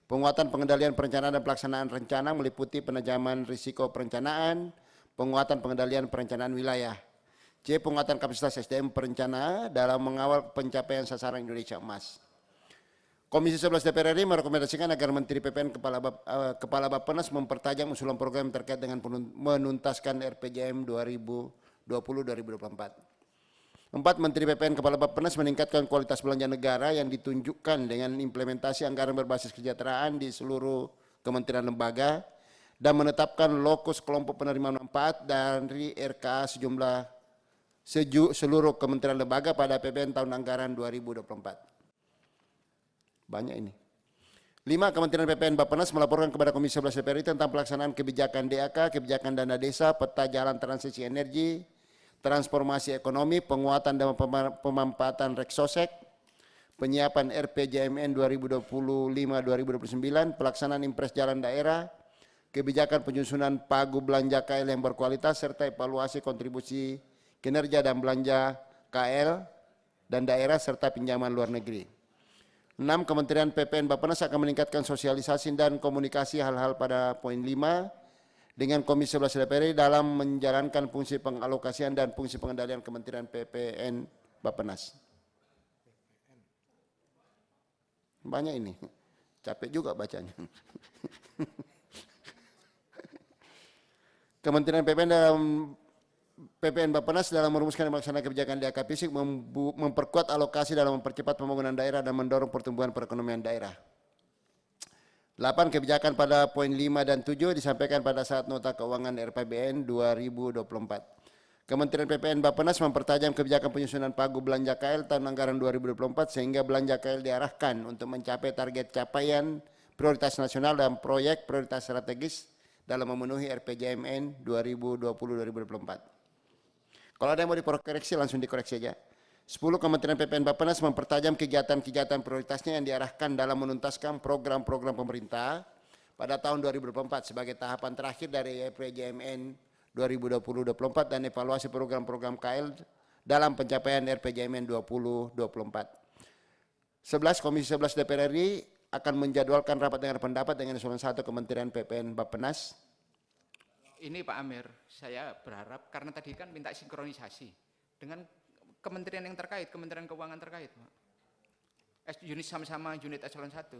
Speaker 3: Penguatan pengendalian perencanaan dan pelaksanaan rencana meliputi penajaman risiko perencanaan, penguatan pengendalian perencanaan wilayah. C. Penguatan kapasitas SDM perencana dalam mengawal pencapaian sasaran Indonesia Emas. Komisi 11 DPR RI merekomendasikan agar Menteri PPN Kepala, Bap, eh, Kepala Bappenas mempertajam usulan program terkait dengan menuntaskan RPJM 2020-2024. Empat, Menteri PPN Kepala Bappenas meningkatkan kualitas belanja negara yang ditunjukkan dengan implementasi anggaran berbasis kesejahteraan di seluruh kementerian lembaga dan menetapkan lokus kelompok penerima manfaat dari RKA sejumlah sejuk seluruh kementerian lembaga pada APBN tahun anggaran 2024. Banyak ini. lima Kementerian PPN Bappenas melaporkan kepada Komisi 11 DPR tentang pelaksanaan kebijakan DAK, kebijakan dana desa, peta jalan transisi energi, transformasi ekonomi, penguatan dan pemanfaatan reksosek, penyiapan RPJMN 2025-2029, pelaksanaan impres jalan daerah, kebijakan penyusunan pagu belanja KL yang berkualitas, serta evaluasi kontribusi kinerja dan belanja KL dan daerah serta pinjaman luar negeri. 6. Kementerian PPN Bappenas akan meningkatkan sosialisasi dan komunikasi hal-hal pada poin 5 dengan Komisi 11 DPR dalam menjalankan fungsi pengalokasian dan fungsi pengendalian Kementerian PPN Bappenas. Banyak ini. Capek juga bacanya. Kementerian PPN dalam PPN Bapenas dalam merumuskan dan melaksanakan kebijakan di Akademik memperkuat alokasi dalam mempercepat pembangunan daerah dan mendorong pertumbuhan perekonomian daerah. 8. Kebijakan pada poin 5 dan 7 disampaikan pada saat nota keuangan RPBN 2024. Kementerian PPN Bapenas mempertajam kebijakan penyusunan pagu belanja KL tahun anggaran 2024 sehingga belanja KL diarahkan untuk mencapai target capaian prioritas nasional dan proyek prioritas strategis dalam memenuhi RPJMN 2020-2024. Kalau ada yang mau dikoreksi langsung dikoreksi aja. 10 Kementerian PPN Bappenas mempertajam kegiatan-kegiatan prioritasnya yang diarahkan dalam menuntaskan program-program pemerintah pada tahun 2024 sebagai tahapan terakhir dari RPJMN e 2020-2024 dan evaluasi program-program KL dalam pencapaian RPJMN 2024. 11 Komisi 11 DPR RI akan menjadwalkan rapat dengan pendapat dengan usulan satu Kementerian PPN Bappenas
Speaker 2: ini Pak Amir, saya berharap karena tadi kan minta sinkronisasi dengan kementerian yang terkait, Kementerian Keuangan terkait, Pak. Eh, unit sama-sama unit eselon satu,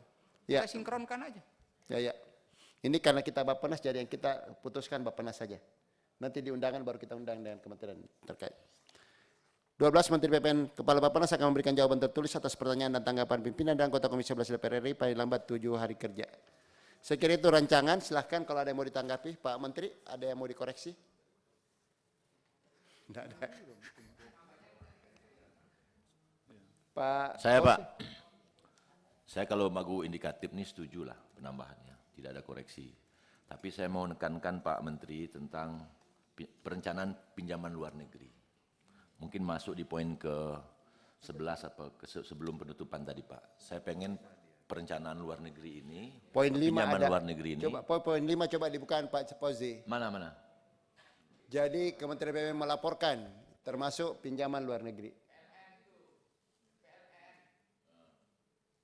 Speaker 2: Ya. Kita sinkronkan aja.
Speaker 3: Ya, ya. Ini karena kita Bapenas jadi yang kita putuskan Bapenas saja. Nanti diundangan baru kita undang dengan kementerian terkait. 12 Menteri PPN Kepala Bapenas akan memberikan jawaban tertulis atas pertanyaan dan tanggapan pimpinan dan anggota Komisi 11 DPR RI paling lambat 7 hari kerja. Saya kira itu rancangan, silahkan kalau ada yang mau ditanggapi. Pak Menteri, ada yang mau dikoreksi? Tidak ada.
Speaker 1: Pak Saya Pak, saya kalau magu indikatif nih setuju lah penambahannya, tidak ada koreksi. Tapi saya mau menekankan Pak Menteri tentang perencanaan pinjaman luar negeri. Mungkin masuk di poin ke 11 apa ke sebelum penutupan tadi Pak. Saya pengen perencanaan luar negeri ini. Poin lima ada. luar negeri ini. Coba
Speaker 3: poin lima coba dibukaan Pak Cepozi. Mana mana? Jadi Kementerian BUMN melaporkan termasuk pinjaman luar negeri.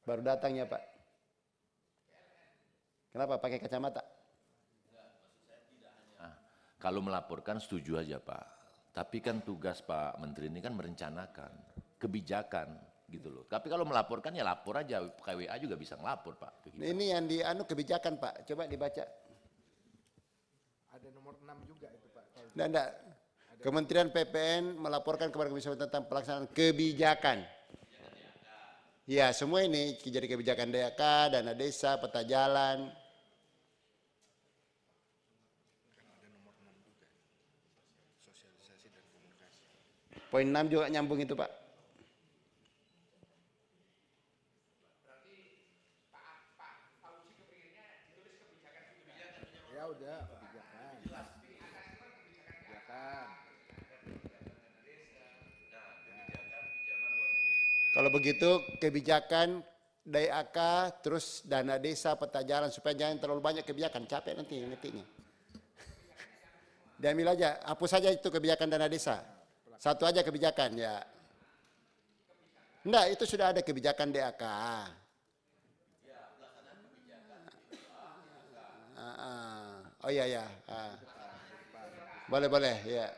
Speaker 3: Baru datang ya Pak. Kenapa pakai kacamata?
Speaker 1: Nah, kalau melaporkan setuju aja Pak. Tapi kan tugas Pak Menteri ini kan merencanakan kebijakan gitu loh. Tapi kalau melaporkan ya lapor aja KWA juga bisa ngelapor Pak.
Speaker 3: ini yang di anu kebijakan Pak, coba dibaca.
Speaker 4: Ada nomor 6 juga itu Pak. Nggak,
Speaker 3: Kementerian PPN melaporkan kepada Komisi tentang pelaksanaan kebijakan. Ya, semua ini jadi kebijakan DAK, dana desa, peta jalan. Poin 6 juga nyambung itu Pak. Kalau begitu kebijakan DAK terus dana desa peta jalan supaya jangan terlalu banyak kebijakan capek nanti ngetiknya. Diambil aja, hapus saja itu kebijakan dana desa. Satu aja kebijakan ya. Enggak, itu sudah ada kebijakan DAK. Ah, ah. Oh iya ya. Boleh boleh ya.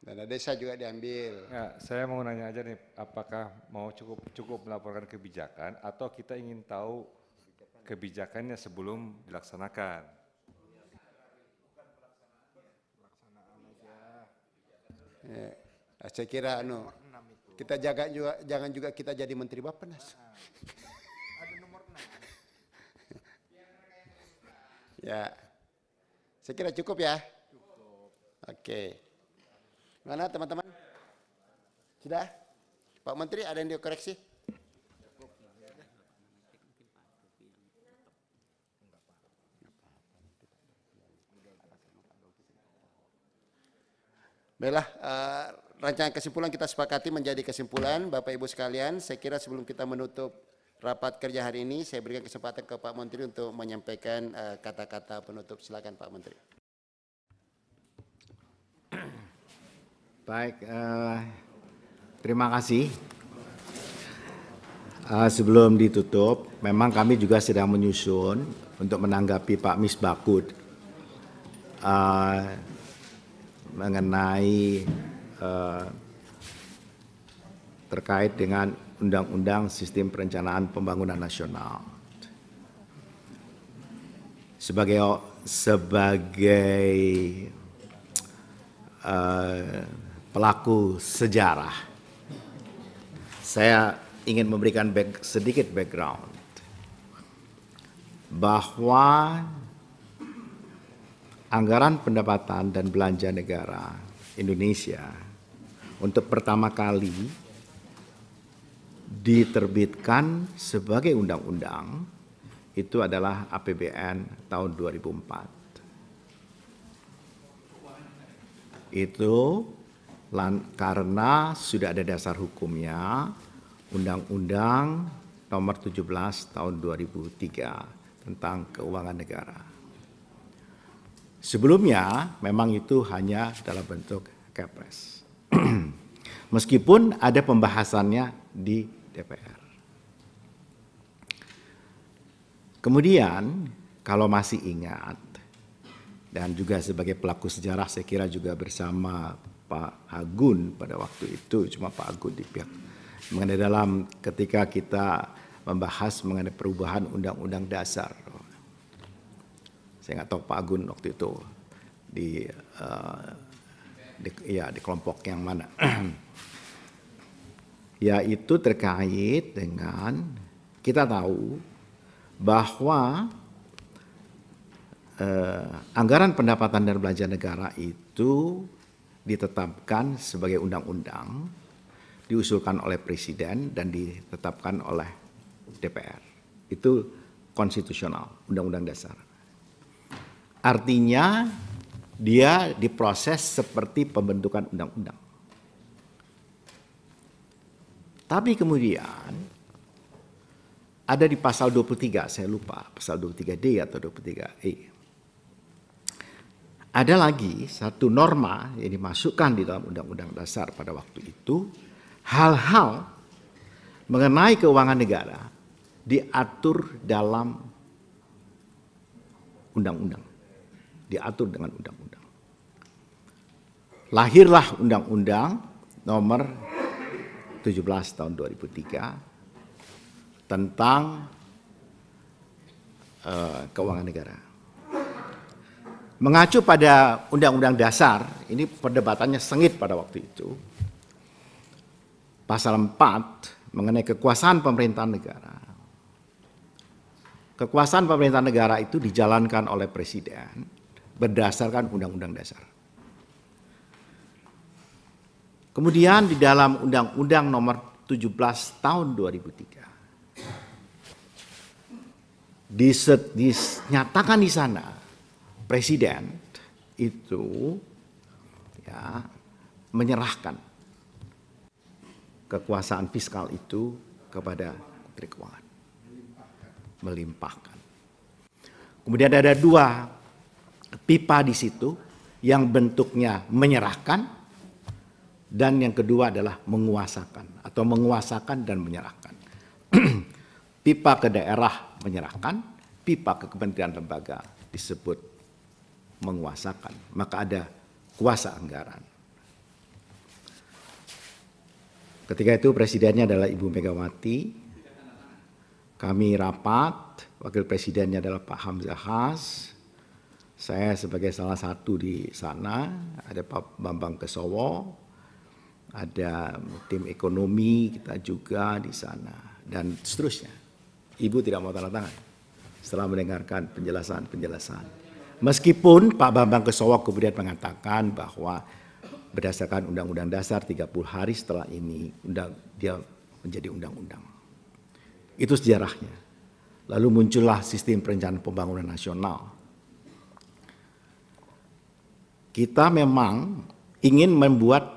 Speaker 3: Dana desa juga diambil.
Speaker 4: Ya, saya mau nanya aja nih, apakah mau cukup cukup melaporkan kebijakan atau kita ingin tahu kebijakannya sebelum dilaksanakan?
Speaker 3: Ya, saya kira anu kita jaga juga jangan juga kita jadi menteri Bapenas. Ada ya. Saya kira cukup ya. Oke. Okay. Mana teman-teman? Sudah? Pak Menteri ada yang dikoreksi? Baiklah, uh, rancangan kesimpulan kita sepakati menjadi kesimpulan Bapak Ibu sekalian. Saya kira sebelum kita menutup rapat kerja hari ini, saya berikan kesempatan ke Pak Menteri untuk menyampaikan eh, kata-kata uh, kata -kata penutup. Silakan Pak Menteri.
Speaker 8: Baik, uh, terima kasih. Uh, sebelum ditutup, memang kami juga sedang menyusun untuk menanggapi Pak Misbakut uh, eh, mengenai uh, terkait dengan Undang-Undang Sistem Perencanaan Pembangunan Nasional. Sebagai sebagai uh, pelaku sejarah. Saya ingin memberikan back, sedikit background bahwa anggaran pendapatan dan belanja negara Indonesia untuk pertama kali diterbitkan sebagai undang-undang itu adalah APBN tahun 2004. Itu karena sudah ada dasar hukumnya Undang-Undang nomor 17 tahun 2003 tentang keuangan negara. Sebelumnya memang itu hanya dalam bentuk kepres. Meskipun ada pembahasannya di DPR. Kemudian kalau masih ingat dan juga sebagai pelaku sejarah saya kira juga bersama Pak Agun pada waktu itu, cuma Pak Agun di pihak mengenai dalam ketika kita membahas mengenai perubahan undang-undang dasar. Saya nggak tahu Pak Agun waktu itu di, uh, di ya di kelompok yang mana. Yaitu terkait dengan kita tahu bahwa eh, anggaran pendapatan dan belanja negara itu ditetapkan sebagai undang-undang, diusulkan oleh presiden dan ditetapkan oleh DPR. Itu konstitusional, undang-undang dasar. Artinya dia diproses seperti pembentukan undang-undang. Tapi kemudian ada di pasal 23, saya lupa, pasal 23D atau 23E ada lagi satu norma yang dimasukkan di dalam Undang-Undang Dasar pada waktu itu, hal-hal mengenai keuangan negara diatur dalam undang-undang. Diatur dengan undang-undang. Lahirlah undang-undang nomor 17 tahun 2003 tentang uh, keuangan negara Mengacu pada Undang-Undang Dasar, ini perdebatannya sengit pada waktu itu. Pasal 4 mengenai kekuasaan pemerintah negara. Kekuasaan pemerintah negara itu dijalankan oleh presiden berdasarkan Undang-Undang Dasar. Kemudian di dalam Undang-Undang nomor 17 tahun 2003 diset, dinyatakan di sana presiden itu ya menyerahkan kekuasaan fiskal itu kepada Menteri Keuangan. Melimpahkan. Kemudian ada dua pipa di situ yang bentuknya menyerahkan dan yang kedua adalah menguasakan atau menguasakan dan menyerahkan. pipa ke daerah menyerahkan, pipa ke kementerian lembaga disebut menguasakan. Maka ada kuasa anggaran. Ketika itu presidennya adalah Ibu Megawati. Kami rapat, wakil presidennya adalah Pak Hamzah Has. Saya sebagai salah satu di sana, ada Pak Bambang Kesowo, ada tim ekonomi kita juga di sana, dan seterusnya. Ibu tidak mau tanda tangan setelah mendengarkan penjelasan-penjelasan. Meskipun Pak Bambang Kesowo kemudian mengatakan bahwa berdasarkan Undang-Undang Dasar 30 hari setelah ini undang, dia menjadi undang-undang. Itu sejarahnya. Lalu muncullah sistem perencanaan pembangunan nasional. Kita memang ingin membuat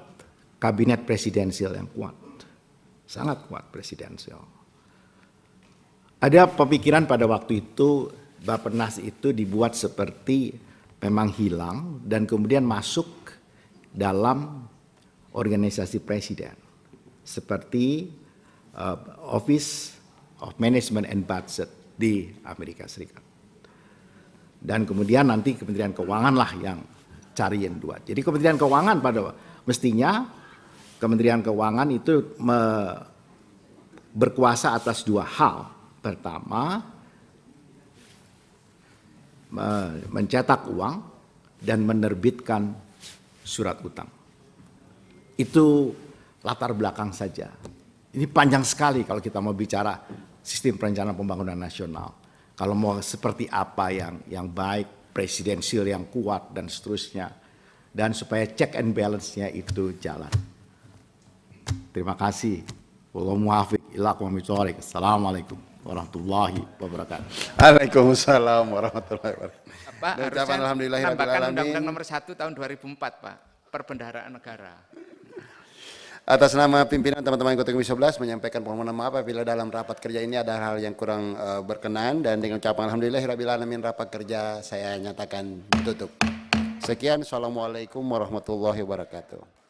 Speaker 8: kabinet presidensial yang kuat. Sangat kuat presidensial. Ada pemikiran pada waktu itu Bapenas itu dibuat seperti memang hilang dan kemudian masuk dalam organisasi presiden seperti uh, Office of Management and Budget di Amerika Serikat. Dan kemudian nanti Kementerian Keuangan lah yang cari yang dua. Jadi Kementerian Keuangan pada mestinya Kementerian Keuangan itu me, berkuasa atas dua hal. Pertama, mencetak uang dan menerbitkan surat utang. Itu latar belakang saja. Ini panjang sekali kalau kita mau bicara sistem perencanaan pembangunan nasional. Kalau mau seperti apa yang yang baik, presidensil yang kuat dan seterusnya. Dan supaya check and balance-nya itu jalan. Terima kasih. Wallahu Assalamualaikum warahmatullahi
Speaker 3: wabarakatuh. Waalaikumsalam warahmatullahi wabarakatuh. Pak, ucapan alhamdulillah tambahkan Undang-Undang
Speaker 2: Nomor 1 Tahun 2004, Pak, Perbendaharaan Negara.
Speaker 3: Atas nama pimpinan teman-teman anggota Komisi 11 menyampaikan permohonan maaf apabila dalam rapat kerja ini ada hal yang kurang uh, berkenan dan dengan ucapan alhamdulillahirobbilalamin rapat kerja saya nyatakan tutup.
Speaker 2: Sekian, assalamualaikum warahmatullahi wabarakatuh.